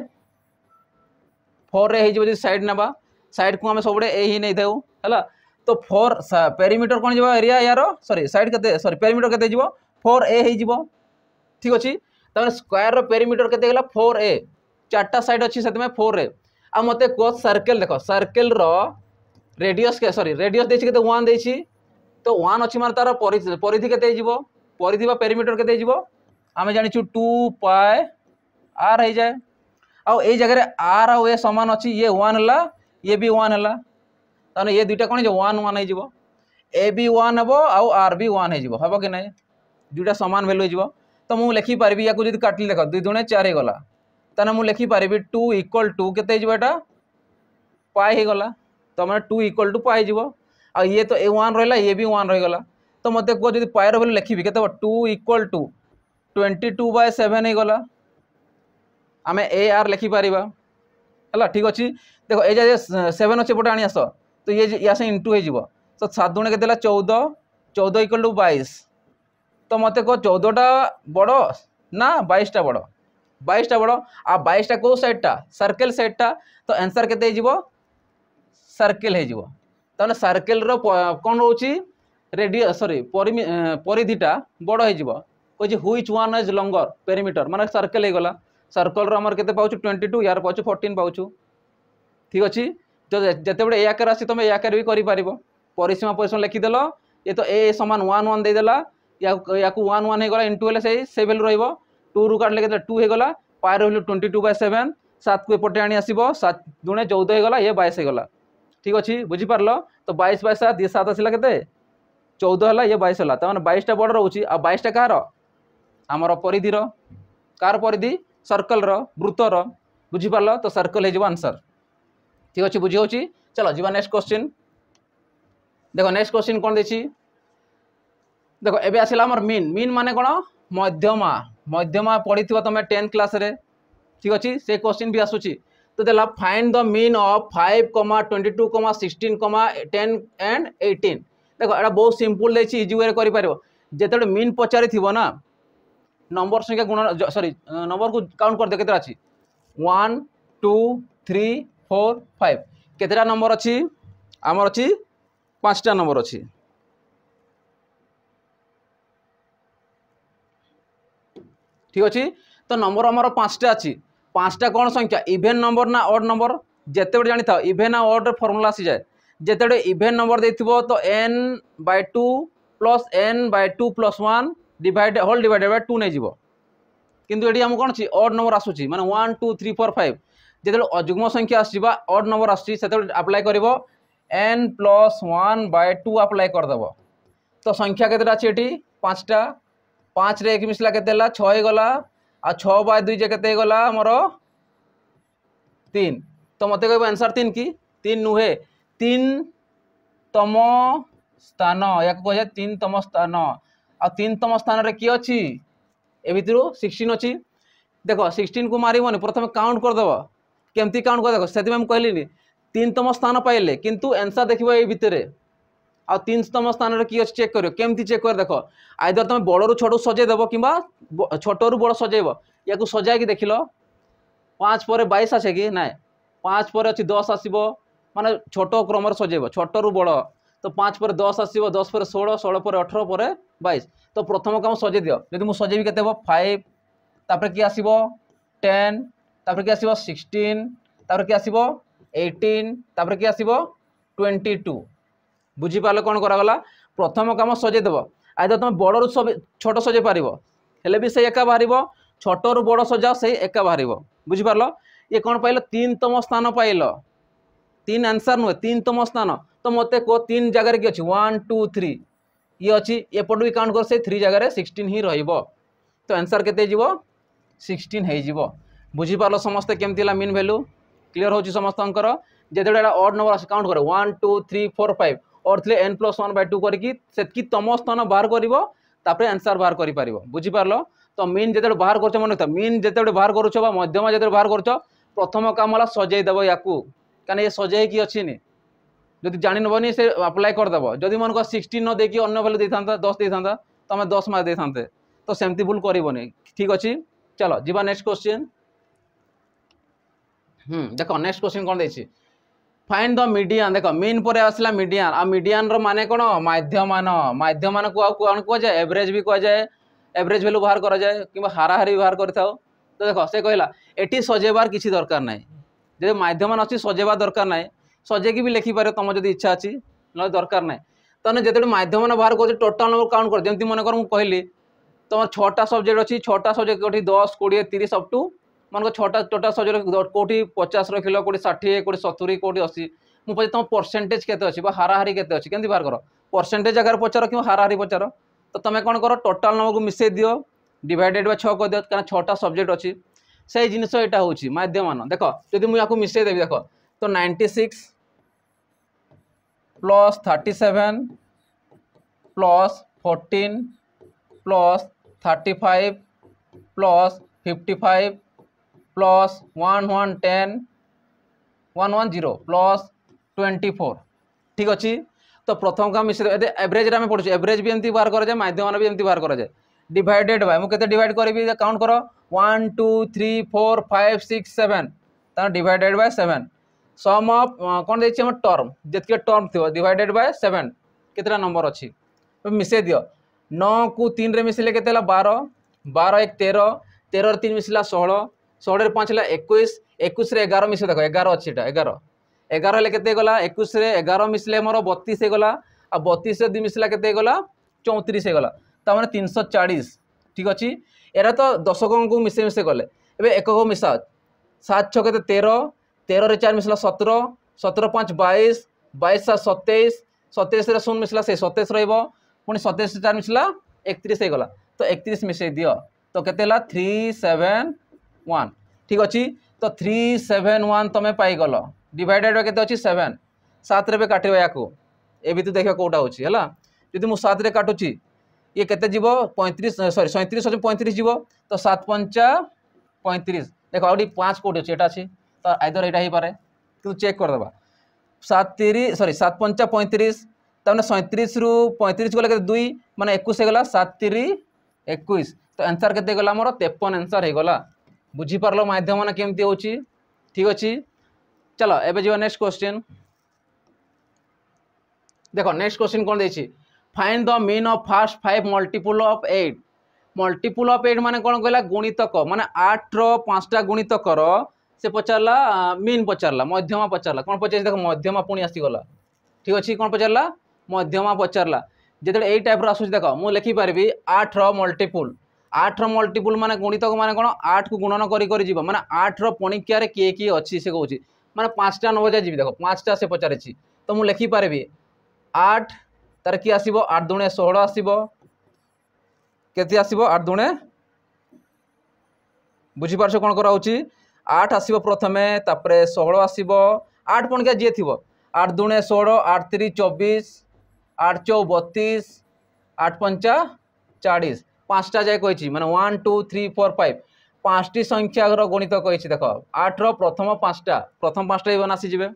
ফোর্রে হয়ে যাব যদি সাইড নেবা সাইড কু আমি সবুড়ে এই হি নেই থাকু হল তো ফোর পেরিমিটর কোণ যাব এরিয়া ইয়ার সরি সাইড কেতে সরি পেরিমিটর কেতে যাব फोर ए हो ठीक अच्छे तम स्क्र पेरीमिटर के फोर ए चार्टा सैड अच्छी से फोर ए आ मत कह सर्कल देख सर्केल रेडियस के सरी रेडियस देखिए कैसे वन दे तो वन अच्छी मान तार परिधि के परिधि पेरीमिटर के आम जाचु टू पाए आर हो जाए आउ ये जगह आर आ सामान अच्छी ये वन ये भी वन है ये दुटा कौन वन वन हो वी वन हे आर भी वन हो कि नहीं दुईटा सामान भैल्यू हो तो मुझे लिखिपारि या जब काटली देख दुई दुणे चार होगा तेना मुझे लिखिपारि टू इक्वाल टू के पाएगा तो मैंने टू इक्वाल टू पाए आए तो ए वन रहा ये भी वन रहीगला तो मत कह जब पाए रैल्यू लिखी के two equal to twenty two by seven होगा आम ए आर लिखिपर है ठीक अच्छे देख ये जे सेवेन अच्छे पटे आनी आस तो ये यासे इंटू हो तो सात के चौदह चौदह इक्वाल टू बैस তো মতো কো চৌদটা বড় না বাইশটা বড় বাইশটা বড় আর বাইশটা কেউ সাইডটা সার্কেল সাইডটা তো আনসার কেতে হয়ে সার্কেল হয়ে যাব তাহলে সার্কেলর কম রয়েছে রেডিও সরি পরিধিটা বড় হয়ে যাব কইছে which one is longer perimeter মানে সার্কেল হয়ে গলা সার্কেলর আমার কেতে পাচ্ছু টোয়েন্টি টু ইয়ার পাচ্ছু ফোর্টিন পাচ্ছু ঠিক আছে তো যেতবে এ আকার আসছে তুমি এ আকার বি করে পরিসীমা পরিসীমা লিখিদেল এ তো এ সমান ওয়ান ওয়ান দিয়ে দেলা ইয়াকু ওয়ান ওয়ান হয়ে গলা ইন্টু হলে সেই সে ভ্যালু রহব টু রু কাটলে কেতে টু হয়ে গলা পায়ের value twenty two by seven সাতকু এপটে আনি আসব সাত দুণে চৌদ হয়ে গলা ইয়ে বাইশ হয়ে গলা ঠিক আছে বুঝিপারল তো বাইশ বাই সাত ইয়ে সাত আসলা কেতে চৌদ হল ইয়ে বাইশ হল তার মানে বাইশটা বড় রয়েছে আর বাইশটা কাহার আমার পরিধির কার পরিধি সর্কলর বৃত্তর বুঝিপারল তো সর্কল হয়ে যাব আনসর ঠিক আছে বুঝি হচ্ছে চলো যা নেক্সট কোশ্চিন দেখো নেক্সট কোশ্চিন কোণ দিয়েছি ଦେଖ ଏବେ ଆସିଲା ଆମର ମିନ୍ ମିନ୍ ମାନେ କ'ଣ ମଧ୍ୟମା ମଧ୍ୟମା ପଢ଼ିଥିବ ତୁମେ ଟେନ୍ଥ କ୍ଲାସ୍ରେ ଠିକ୍ ଅଛି ସେ କୋଶ୍ଚିନ୍ ବି ଆସୁଛି ତ ଦେଲା find the mean of five comma twenty two comma sixteen comma ten and eighteen ଦେଖ ଏଇଟା ବହୁତ ସିମ୍ପଲ୍ ଦେଇଛି ଇଜି ୱେରେ କରିପାରିବ ଯେତେବେଳେ ମିନ୍ ପଚାରିଥିବ ନା ନମ୍ବର ସଂଖ୍ୟା ଗୁଣ ସରି ନମ୍ବରକୁ କାଉଣ୍ଟ କରିଦିଅ କେତେଟା ଅଛି one two three four five କେତେଟା ନମ୍ବର ଅଛି ଆମର ଅଛି ପାଞ୍ଚଟା ନମ୍ବର ଅଛି ঠিক আছে তো নম্বর আমার পাঁচটা আছে পাঁচটা কোণ সংখ্যা ইভেন নম্বর না অড নম্বর যেতবে জাঁথাও ইভেন আর অডর ফর্মুলা আসিযায়ে যেতবে ইভেন নম্বর দিয়ে তো n by two plus n by two plus one divide whole divided by two নিয়ে যাব কিন্তু এটি আমি কোণ আছে অড নম্বর আসুচি মানে one two three four five যেত অযুগ্ম সংখ্যা আসছে বা অড নম্বর আসছে সেতবে আপ্লাই করব n plus one by two apply করেদেব তো সংখ্যা কতটা আছে এটি পাঁচটা पाँच रे एक मिसला के छला आ छ बाय दुई जे केला मोर तीन तो मत कह आंसर तीन कि तीन नुहे तीन तम स्थान या कह तीन तम स्थान आन तम स्थान किए अच्छी ए भितर सिक्सटन अच्छी देख सिक्सटन को मारे प्रथम काउंट करदे केमती काउंट कर देख से मुझे तीन तम स्थान पाइले किंतु आंसर देखिए ये भितर ଆଉ ତିନିଶହତମ ସ୍ଥାନରେ କିଏ ଅଛି ଚେକ୍ କରିବ କେମିତି ଚେକ୍ କରି ଦେଖ ଆଇଦର ତୁମେ ବଡ଼ରୁ ଛୋଟକୁ ସଜେଇ ଦେବ କିମ୍ବା ଛୋଟରୁ ବଡ଼ ସଜେଇବ ୟାକୁ ସଜାଇକି ଦେଖିଲ ପାଞ୍ଚ ପରେ ବାଇଶ ଆସେ କି ନାଇଁ ପାଞ୍ଚ ପରେ ଅଛି ଦଶ ଆସିବ ମାନେ ଛୋଟ କ୍ରମରେ ସଜେଇବ ଛୋଟରୁ ବଡ଼ ତ ପାଞ୍ଚ ପରେ ଦଶ ଆସିବ ଦଶ ପରେ ଷୋହଳ ଷୋହଳ ପରେ ଅଠର ପରେ ବାଇଶ ତ ପ୍ରଥମ କାମ ସଜେଇ ଦିଅ ଯଦି ମୁଁ ସଜେଇବି କେତେ ହେବ ଫାଇଭ ତାପରେ କିଏ ଆସିବ ଟେନ୍ ତାପରେ କିଏ ଆସିବ ସିକ୍ସଟିନ୍ ତାପରେ କିଏ ଆସିବ ଏଇଟିନ୍ ତାପରେ କିଏ ଆସିବ ଟ୍ୱେଣ୍ଟି ଟୁ বুঝিপারলে କ'ଣ କରାଗଲା ପ୍ରଥମ କାମ ସଜେଇ ଦେବ ଆଇଦର ତୁମେ ବଡ଼ରୁ ଛୋଟ ସଜେଇ ପାରିବ ହେଲେ ବି ସେଇ ଏକା ବାହାରିବ ଛୋଟରୁ ବଡ଼ ସଜାଅ ସେଇ ଏକା ବାହାରିବ ବୁଝିପାରିଲ ଇଏ କ'ଣ ପାଇଲ ତିନିତମ ସ୍ଥାନ ପାଇଲ ତିନି ଆନ୍ସର୍ ନୁହେଁ ତିନିତମ ସ୍ଥାନ ତ ମୋତେ କୁହ ତିନି ଜାଗାରେ କି ଅଛି ୱାନ୍ ଟୁ ଥ୍ରୀ ଇଏ ଅଛି ଏପଟୁ ବି କାଉଣ୍ଟ କର ସେଇ ଥ୍ରୀ ଜାଗାରେ ସିକ୍ସଟିନ୍ ହିଁ ରହିବ ତ ଆନ୍ସର୍ କେତେ ହେଇଯିବ ସିକ୍ସଟିନ୍ ହେଇଯିବ ବୁଝିପାରିଲ ସମସ୍ତେ କେମିତି ହେଲା ମିନ୍ ଭ୍ୟାଲୁ କ୍ଲିୟର୍ ହେଉଛି ସମସ୍ତଙ୍କର ଯେତେବେଳେ ଏଇଟା ଅଡ୍ ନମ୍ବର ଆସେ କାଉଣ୍ଟ କର one two three four five অর্থলে n plus one by two করি সেতকি তম স্থান বাহার করব তাপরে আনসার বাহার করে বুঝিপারল তো মিন যেত বাহার করছ মনে মিন যেত বাহার করছ বা মধ্যমা যেত বাহার করছ প্রথম কাম হল সজাই দেব ইয়াকু কেন এ সজাই কি অছি যদি জানি নেবনি সে আপ্লাই করেদেব যদি মনে কর সিক্সটিন ন দিয়ে অন্য ভ্যালু দিয়ে থাকে দশ দিয়ে থাকে তো আমি দশ মার্ক দিয়ে থাকে তো সেমতি ভুল করবনি ঠিক অছি চলো যা নেক্সট কোশ্চিন হুম দেখো নেক্সট কোশ্চিন কোণ দিয়েছি ফাইন দ মিডিয়ান দেখ মিন পরে আসলে মিডিয়ান আর মিডিয়ানর মানে কোণ মাধ্যমান মাধ্যমান কোণ কুযায় এভরেজ বি কুযায় এভরেজ ভ্যালু বাহার করা যায় কিংবা হারাহারি ব্যবহার করে থাও তো দেখ সে কহিলা এটি সজেবার কিছু দরকার নাই যদি মাধ্যমান অছি সজেবা দরকার নাই সজেকি বি লেখি পারে তোমার যদি ইচ্ছা আছে নয় দরকার নাই তাহলে যেতবে মাধ্যমান বাহার করছে টোটাল নম্বর কাউন্ট কর যেমন মনে কর মু কহিলি তোমার ছটা সবজেক্ট অছি ছটা সবজেক্ট অছি দশ কোড়িয়ে তিরিশ অপ টু ମନେକର ଛଅଟା ଟୋଟାଲ୍ ସବଜେକ୍ଟ କେଉଁଠି ପଚାଶ ରଖିଲ କେଉଁଠି ଷାଠିଏ କେଉଁଠି ସତୁରୀ କେଉଁଠି ଅଶୀ ମୁଁ ପଚାରି ତୁମ ପରସେଣ୍ଟେଜ୍ କେତେ ଅଛି ବା ହାରାହାରି କେତେ ଅଛି କେମିତି ବାହାର କର ପରସେଣ୍ଟେଜ୍ ଜାଗାରେ ପଚାର କିମ୍ବା ହାରାହାରି ପଚାର ତ ତୁମେ କ'ଣ କର ଟୋଟାଲ୍ ନମ୍ବରକୁ ମିଶାଇ ଦିଅ ডিভাইডেড বা ছ করেদেও কারণ ছটা সবজেক্ট অছি সেই জিনিস এটা হচ্ছে মাধ্যমান দেখ যদি মু মিশাই দেবি ଦେଖ ତ ninety six plus thirty seven plus fourteen plus thirty five plus fifty five plus 1 1 10 1 1 0 plus 24 ঠিক আছে তো প্রথম কাম মিশ্র এতে এভরেজ আমি পড়ছি এভরেজ বি এমতি বার করা যায় মাধ্যম বি এমতি বার করা যায় ডিভাইডেড বাই মু কেতে ডিভাইড করিবি কাউন্ট করো 1 2 3 4 5 6 7 তার ডিভাইডেড বাই 7 সম অফ কোন দেছি আমার টার্ম যেতকে টার্ম থিব ডিভাইডেড বাই 7 কেতটা নম্বর আছে মিশে দিও 9 কু 3 রে মিশিলে কেতে হলা 12 12 1 13 13 3 মিশিলা 16 ষোহরে পাঁচলা একুশ একুশে এগার মিশে দেখো এগার অছি এটা এগার এগার হলে কেতে গলা একুশে এগার মিশলে আমার বতিশ হয়েগলা আর বতিশে দুই মিশলা কেতে গলা চৌত্রিশ হয়েগলা তার মানে তিনশো চাড়িশ ঠিক অছি এরা তো দশকঙ্কু মিশে মিশে গলে এবার একক মিশা সাত ছ কেতে তের তেরের চার মিশলা সতের সতের পাঁচ বাইশ বাইশ সাত সতেইশ সতেইশে শূন্য মিশলা সেই সতেইশ রহব পুঁ সতেইশ চার মিশলা একত্রিশ হয়েগলা তো একত্রিশ মিশাই দিও তো কেতে হল থ্রি সেভেন ওয়ান ঠিক অছি তো থ্রি সেভেন ওয়ান তুমি পাইগল ডিভাইডেড কেতে অছি সেভেন সাতরে বি কাটিব ইয়াকু এ ভিতরে দেখ কোটা হচ্ছে হল যদি মু সাতরে কাটুছি ইয়ে কেতে যাব পঁয়ত্রিশ সরি সৈত্রিশ অছে পঁয়ত্রিশ যাব তো সাত পঞ্চা পঁয়ত্রিশ দেখ আউটি পাঁচ কোটি অছে এটা আছে তো আইদর এটা হইপারে কিন্তু চেক করদেবা সাত তিরিশ সরি সাত পঞ্চা পঁয়ত্রিশ তাহলে সৈত্রিশ রু পঁয়ত্রিশ গলা কেতে দুই মানে একুশ হয়ে গলা সাত তিরি একুশ তো আনসার কেতে গলা আমার তেপন আনসার হয়ে গলা ବୁଝିପାରିଲ ମାଧ୍ୟମମାନ କେମିତି ହେଉଛି ଠିକ୍ ଅଛି ଚାଲ ଏବେ ଯିବା ନେକ୍ସଟ କ୍ୱେଶ୍ଚିନ୍ ଦେଖ ନେକ୍ସଟ କ୍ୱେଶ୍ଚିନ୍ କ'ଣ ଦେଇଛି find the mean of first five multiple of eight multiple of eight মানে কোণ কহিলা গুণিতক মানে আটর পাঁচটা গুণিতকর সে পচারা মিন পচারা মধ্যমা পচারা কোণ পচারি দেখ মধ্যমা পুঁ আসিগলা ঠিক আছে কোণ পচারা মধ্যমা পচারা যেত এই টাইপ্র আসুচি দেখ মু লেখিপারি আটর মল্টিপুল আটর মল্টিপুল মানে গুণিতক মানে কোণ আটকু গুণন করি করে যাব মানে আটর পণিকিয়ার কিয়ে কিয়ে অছি সে কৌছি মানে পাঁচটা নবজা যাবি দেখো পাঁচটা সে পচারিছি তো মু লেখিপারি আট তার কি আসব আট দুণে ষোহল আসব কেতে আসব আট দুণে বুঝিপারছ কোণ করা হচ্ছে আট আসব প্রথমে তাপরে ষোহল আসব আট পণিকা যে থিব আট দুণে ষোহল আট তিরি চব্বিশ আট চৌ বত্রিশ আট পঞ্চা চাড়িশ পাঁচটা যায় কইছি মানে one two three four five পাঁচটি সংখ্যার গণিত কইছি দেখ আটর প্রথম পাঁচটা প্রথম পাঁচটা এবার আসিযে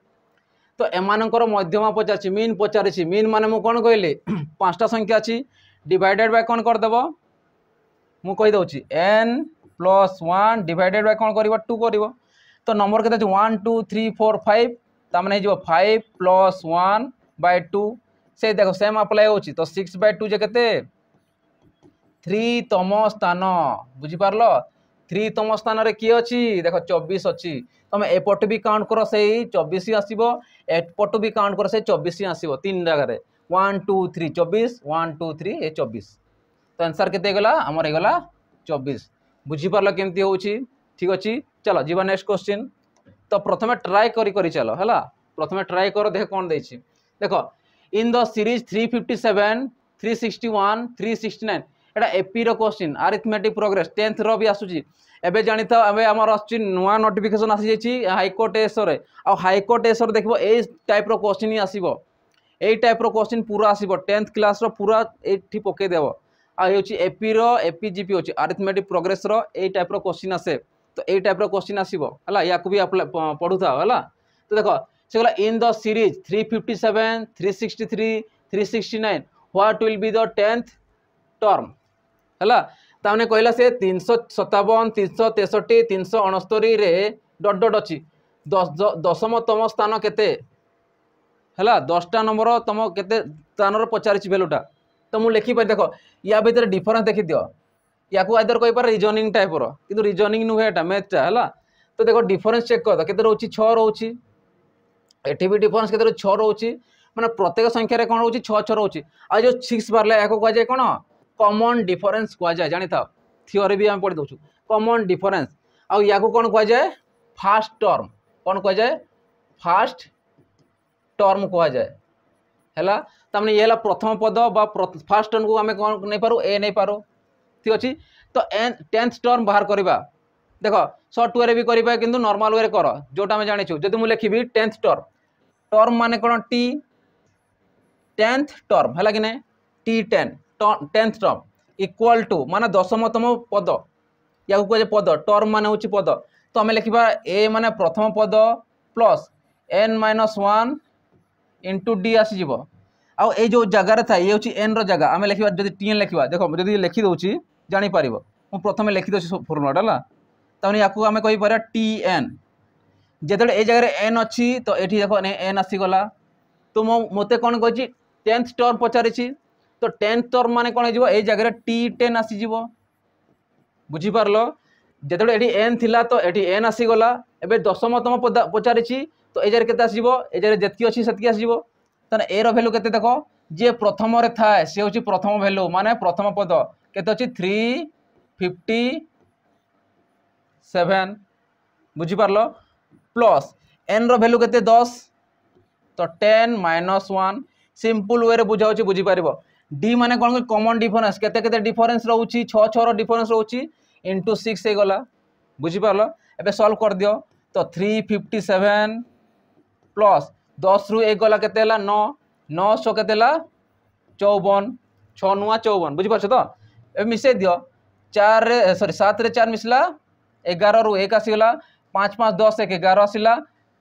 তো এমানকর মধ্যম পচারছি মিন পচারিছি মিন মানে মু কোন কইলি পাঁচটা সংখ্যা আছে ডিভাইডেড বাই কোন কোণ দেব মু কই দউছি n plus one divided by কোন করিব টু করিব তো নম্বর কেতে আছে one two three four five তার মানে হয়ে five plus one by two সেই দেখো সেম আপ্লাই হচ্ছে তো সিক্স বাই টু যে কেতে ଥ୍ରୀତମ ସ୍ଥାନ ବୁଝିପାରିଲ ଥ୍ରୀତମ স্থানের কি ଅଛି ଦେଖ চব্বিশ ଅଛି তুমি এপট বি কাউন্ট কর সেই চব্বিশ আসব এপট বি কাউন্ট কর সেই চব্বিশ আসব তিন জায়গায় ওয়ান টু থ্রি চব্বিশ ওয়ান টু থ্রি এ চব্বিশ তো আনসার কেতে হয়েগলা আমার হয়েগলা চব্বিশ বুঝিপারল কেমতি হচ্ছে ঠিক অছি চল যা নেক্সট কোশ্চিন তো প্রথমে ট্রাই করি করি চল হল প্রথমে ট্রাই কর দেখ কোণ দিয়েছি দেখ ইন দ সিজ three fifty seven three sixty one three sixty nine এটা ଏପିର କୋଶ୍ଚିନ୍ ଆରିଥମେଟିକ୍ ପ୍ରୋଗ୍ରେସ୍ ଟେନ୍ଥର ବି ଆସୁଛି ଏବେ ଜାଣିଥାଉ ଏବେ ଆମର ଆସୁଛି ନୂଆ ନୋଟିଫିକେସନ୍ ଆସିଯାଇଛି ହାଇକୋର୍ଟ ଏସ୍ରେ ଆଉ ହାଇକୋର୍ଟ ଏସ୍ରେ ଦେଖିବ ଏଇ ଟାଇପ୍ର କୋଶ୍ଚିନ୍ ହିଁ ଆସିବ ଏଇ ଟାଇପ୍ର କୋଶ୍ଚିନ୍ ପୁରା ଆସିବ ଟେନ୍ଥ କ୍ଲାସ୍ର ପୁରା ଏଇଠି ପକାଇଦେବ ଆଉ ହେଉଛି ଏପିର ଏପି ଜିପି ଅଛି ଆରିଥମେଟିକ୍ ପ୍ରୋଗ୍ରେସ୍ର ଏଇ ଟାଇପ୍ର କୋଶ୍ଚିନ୍ ଆସେ ତ ଏଇ ଟାଇପ୍ର କୋଶ୍ଚିନ୍ ଆସିବ ହେଲା ୟାକୁ ବି ପଢ଼ୁଥାଉ ହେଲା ତ ଦେଖ সেগুলো in the series three fifty seven three sixty three three sixty nine what will be the tenth term ହେଲା ତାମାନେ କହିଲା ସେ ତିନିଶହ ସତାବନ ତିନିଶହ ତେଷଠି ତିନିଶହ ଅଣସ୍ତରୀରେ ଡଟ୍ ଡଟ୍ ଅଛି ଦଶମତମ ସ୍ଥାନ କେତେ ହେଲା ଦଶଟା ନମ୍ବର ତମ କେତେ ସ୍ଥାନର ପଚାରିଛି ଭ୍ୟାଲୁଟା ତ ମୁଁ ଲେଖିପାରି ଦେଖ ୟା ଭିତରେ ଡିଫରେନ୍ସ ଦେଖିଦିଅ ୟାକୁ ଆଇଦର କହିପାରେ ରିଜନିଂ ଟାଇପ୍ର କିନ୍ତୁ ରିଜନିଂ ନୁହେଁ ଏଇଟା ମ୍ୟାଥ୍ଟା ହେଲା ତ ଦେଖ ଡିଫରେନ୍ସ ଚେକ୍ କର କେତେ ରହୁଛି ଛଅ ରହୁଛି ଏଠି ବି ଡିଫରେନ୍ସ କେତେ ଛଅ ରହୁଛି ମାନେ ପ୍ରତ୍ୟେକ ସଂଖ୍ୟାରେ କ'ଣ ରହୁଛି ଛଅ ଛଅ ରହୁଛି ଆଉ ଯେଉଁ ସିକ୍ସ ବାହାରିଲା ଏହାକୁ କୁହାଯାଏ କ'ଣ কমন ଡିଫରେନ୍ସ କୁହାଯାଏ ଜାଣିଥାଅ ଥିଓରି ବି ଆମେ ପଢ଼ିଦେଉଛୁ କମନ୍ ଡିଫରେନ୍ସ ଆଉ ୟାକୁ କ'ଣ କୁହାଯାଏ ଫାଷ୍ଟ ଟର୍ମ କ'ଣ କୁହାଯାଏ ଫାଷ୍ଟ ଟର୍ମ କୁହାଯାଏ ହେଲା ତାମାନେ ଇଏ ହେଲା ପ୍ରଥମ ପଦ ବା ଫାଷ୍ଟ ଟର୍ମକୁ ଆମେ କ'ଣ ନେଇପାରୁ ଏ ନେଇପାରୁ ଠିକ୍ ଅଛି ତ ଟେନ୍ଥ ଟର୍ମ ବାହାର କରିବା ଦେଖ ସର୍ଟ ୱେରେ ବି କରିବା କିନ୍ତୁ ନର୍ମାଲ ୱେରେ କର ଯେଉଁଟା ଆମେ ଜାଣିଛୁ ଯଦି ମୁଁ ଲେଖିବି ଟେନ୍ଥ ଟର୍ମ ଟର୍ମ ମାନେ କ'ଣ ଟି ଟେନ୍ଥ ଟର୍ମ ହେଲା କି ନାହିଁ T ten tenth term equal to মানে দশমতম পদ ইয়াকে কুয়া পদ টর্ম মানে হচ্ছে পদ তো আমি লিখবা এ মানে প্রথম পদ plus n minus one into d আসিযোগ আও এই যে জায়গায় থাকে ইয়ে হচ্ছে এন্র জায়গা আমি লিখবা যদি টিএন লিখবা দেখ যদি লিখি দেছি জাঁপার মু প্রথমে লিখি দেছি ফর্মুলাটা হল তাহলে ইয়াকে আমি কইপার টি এন যেতবে এই জায়গায় এন অছি তো এটি দেখ এন আসিগলা তো মো মতো কোণ কী টেন্থ টর্ম পচারিছি তো ଟେନ୍ ଟର୍ମ ମାନେ କ'ଣ ହେଇଯିବ ଏଇ ଜାଗାରେ ଟି ଟେନ୍ ଆସିଯିବ ବୁଝିପାରିଲ ଯେତେବେଳେ ଏଠି ଏନ୍ ଥିଲା ତ ଏଠି ଏନ୍ ଆସିଗଲା ଏବେ ଦଶମତମ ପଚାରିଛି ତ ଏ ଜାଗାରେ କେତେ ଆସିଯିବ ଏ ଜାଗାରେ ଯେତିକି ଅଛି ସେତିକି ଆସିଯିବ ତାହେଲେ ଏର ଭ୍ୟାଲୁ କେତେ ଦେଖ ଯିଏ ପ୍ରଥମରେ ଥାଏ ସେ ହେଉଛି ପ୍ରଥମ ଭ୍ୟାଲୁ ମାନେ ପ୍ରଥମ ପଦ କେତେ ଅଛି ଥ୍ରୀ ଫିଫ୍ଟି ସେଭେନ୍ ବୁଝିପାରିଲ ପ୍ଲସ୍ ଏନ୍ର ଭ୍ୟାଲୁ କେତେ ଦଶ ତ ଟେନ୍ ମାଇନସ୍ ୱାନ୍ ସିମ୍ପଲ୍ ୱେରେ ବୁଝାଉଛି ବୁଝିପାରିବ ডি মানে কোণ কমন ডিফরেন্স কেতে কেতে ডিফরেন্স রয়েছে ছ ছর ডিফরেন্স রয়েছে ইন্টু সিক্স হয়ে গলা বুঝিপারল এবে সলভ করদিও তো থ্রি ফিফটি সেভেন প্লস দশ রু এক গলা কেতে হল ন নশ কেতে হল চৌবন ছ নুয়া চৌবন বুঝিপারছ তো এবে মিশাই দিও চার সরি সাতরে চার মিশলা এগার রু এক আসিগলা পাঁচ পাঁচ দশ এক এগার আসিলা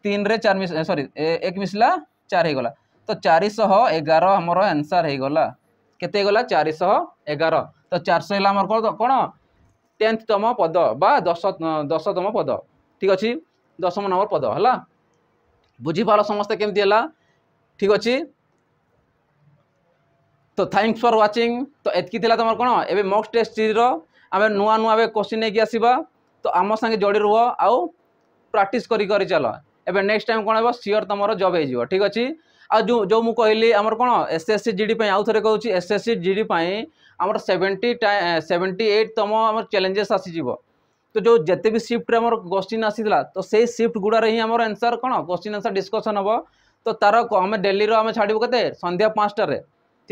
তিন রে চার সরি এক মিশলা চার হয়ে গলা তো চারিশহ এগার আমার আনসার হয়ে গলা কেতে গলা চারিশহ এগার তো চারশহ হল আমার কোণ টেন্থতম পদ বা দশ দশতম পদ ঠিক আছে দশম নম্বর পদ হলা বুঝিপার সমস্ত কমিটি হল ঠিক আছে তো থ্যাংকস ফর ওয়াচিং তো এতকি লা তোমার কোণ এবে মক টেস্ট সিজর আমি নূয়া নূয়া এবে কোশ্চিন নেই আসবা তো আমার সঙ্গে জড়ি রুহ আউ প্রাটিস করি করি চল এবে নেক্সট টাইম কোণ হব সিওর তোমার জব হয়ে ঠিক আছে ଆଉ ଯେଉଁ ଯେଉଁ ମୁଁ କହିଲି ଆମର କ'ଣ S S C G D ପାଇଁ ଆଉ ଥରେ କହୁଛି S S C G D ପାଇଁ ଆମର ସେଭେଣ୍ଟି ସେଭେଣ୍ଟି ଏଇଟ୍ ତମ ଆମର ଚ୍ୟାଲେଞ୍ଜେସ୍ ଆସିଯିବ ତ ଯେଉଁ ଯେତେ ବି ସିଫ୍ଟରେ ଆମର କୋଶ୍ଚିନ୍ ଆସିଥିଲା ତ ସେଇ ସିଫ୍ଟ ଗୁଡ଼ାରେ ହିଁ ଆମର ଆନ୍ସର୍ କ'ଣ କୋଶ୍ଚିନ୍ ଆନ୍ସର୍ ଡିସ୍କସନ୍ ହେବ ତ ତା'ର ଆମେ ଡେଲିର ଆମେ ଛାଡ଼ିବୁ କେତେ ସନ୍ଧ୍ୟା ପାଞ୍ଚଟାରେ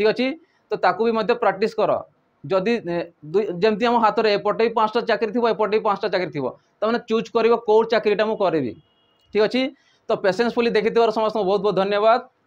ଠିକ୍ ଅଛି ତ ତାକୁ ବି ମଧ୍ୟ ପ୍ରାକ୍ଟିସ୍ କର ଯଦି ଯେମିତି ଆମ ହାତରେ ଏପଟେ ବି ପାଞ୍ଚଟା ଚାକିରି ଥିବ ଏପଟେ ବି ପାଞ୍ଚଟା ଚାକିରି ଥିବ ତାମାନେ ଚୁଜ୍ କରିବ କେଉଁ ଚାକିରିଟା ମୁଁ କରିବି ଠିକ୍ ଅଛି ତ ପେସେନ୍ସ ଫୁଲି ଦେଖିଥିବାରୁ ସମସ୍ତଙ୍କୁ ବହୁତ ବହୁତ ଧନ୍ୟବାଦ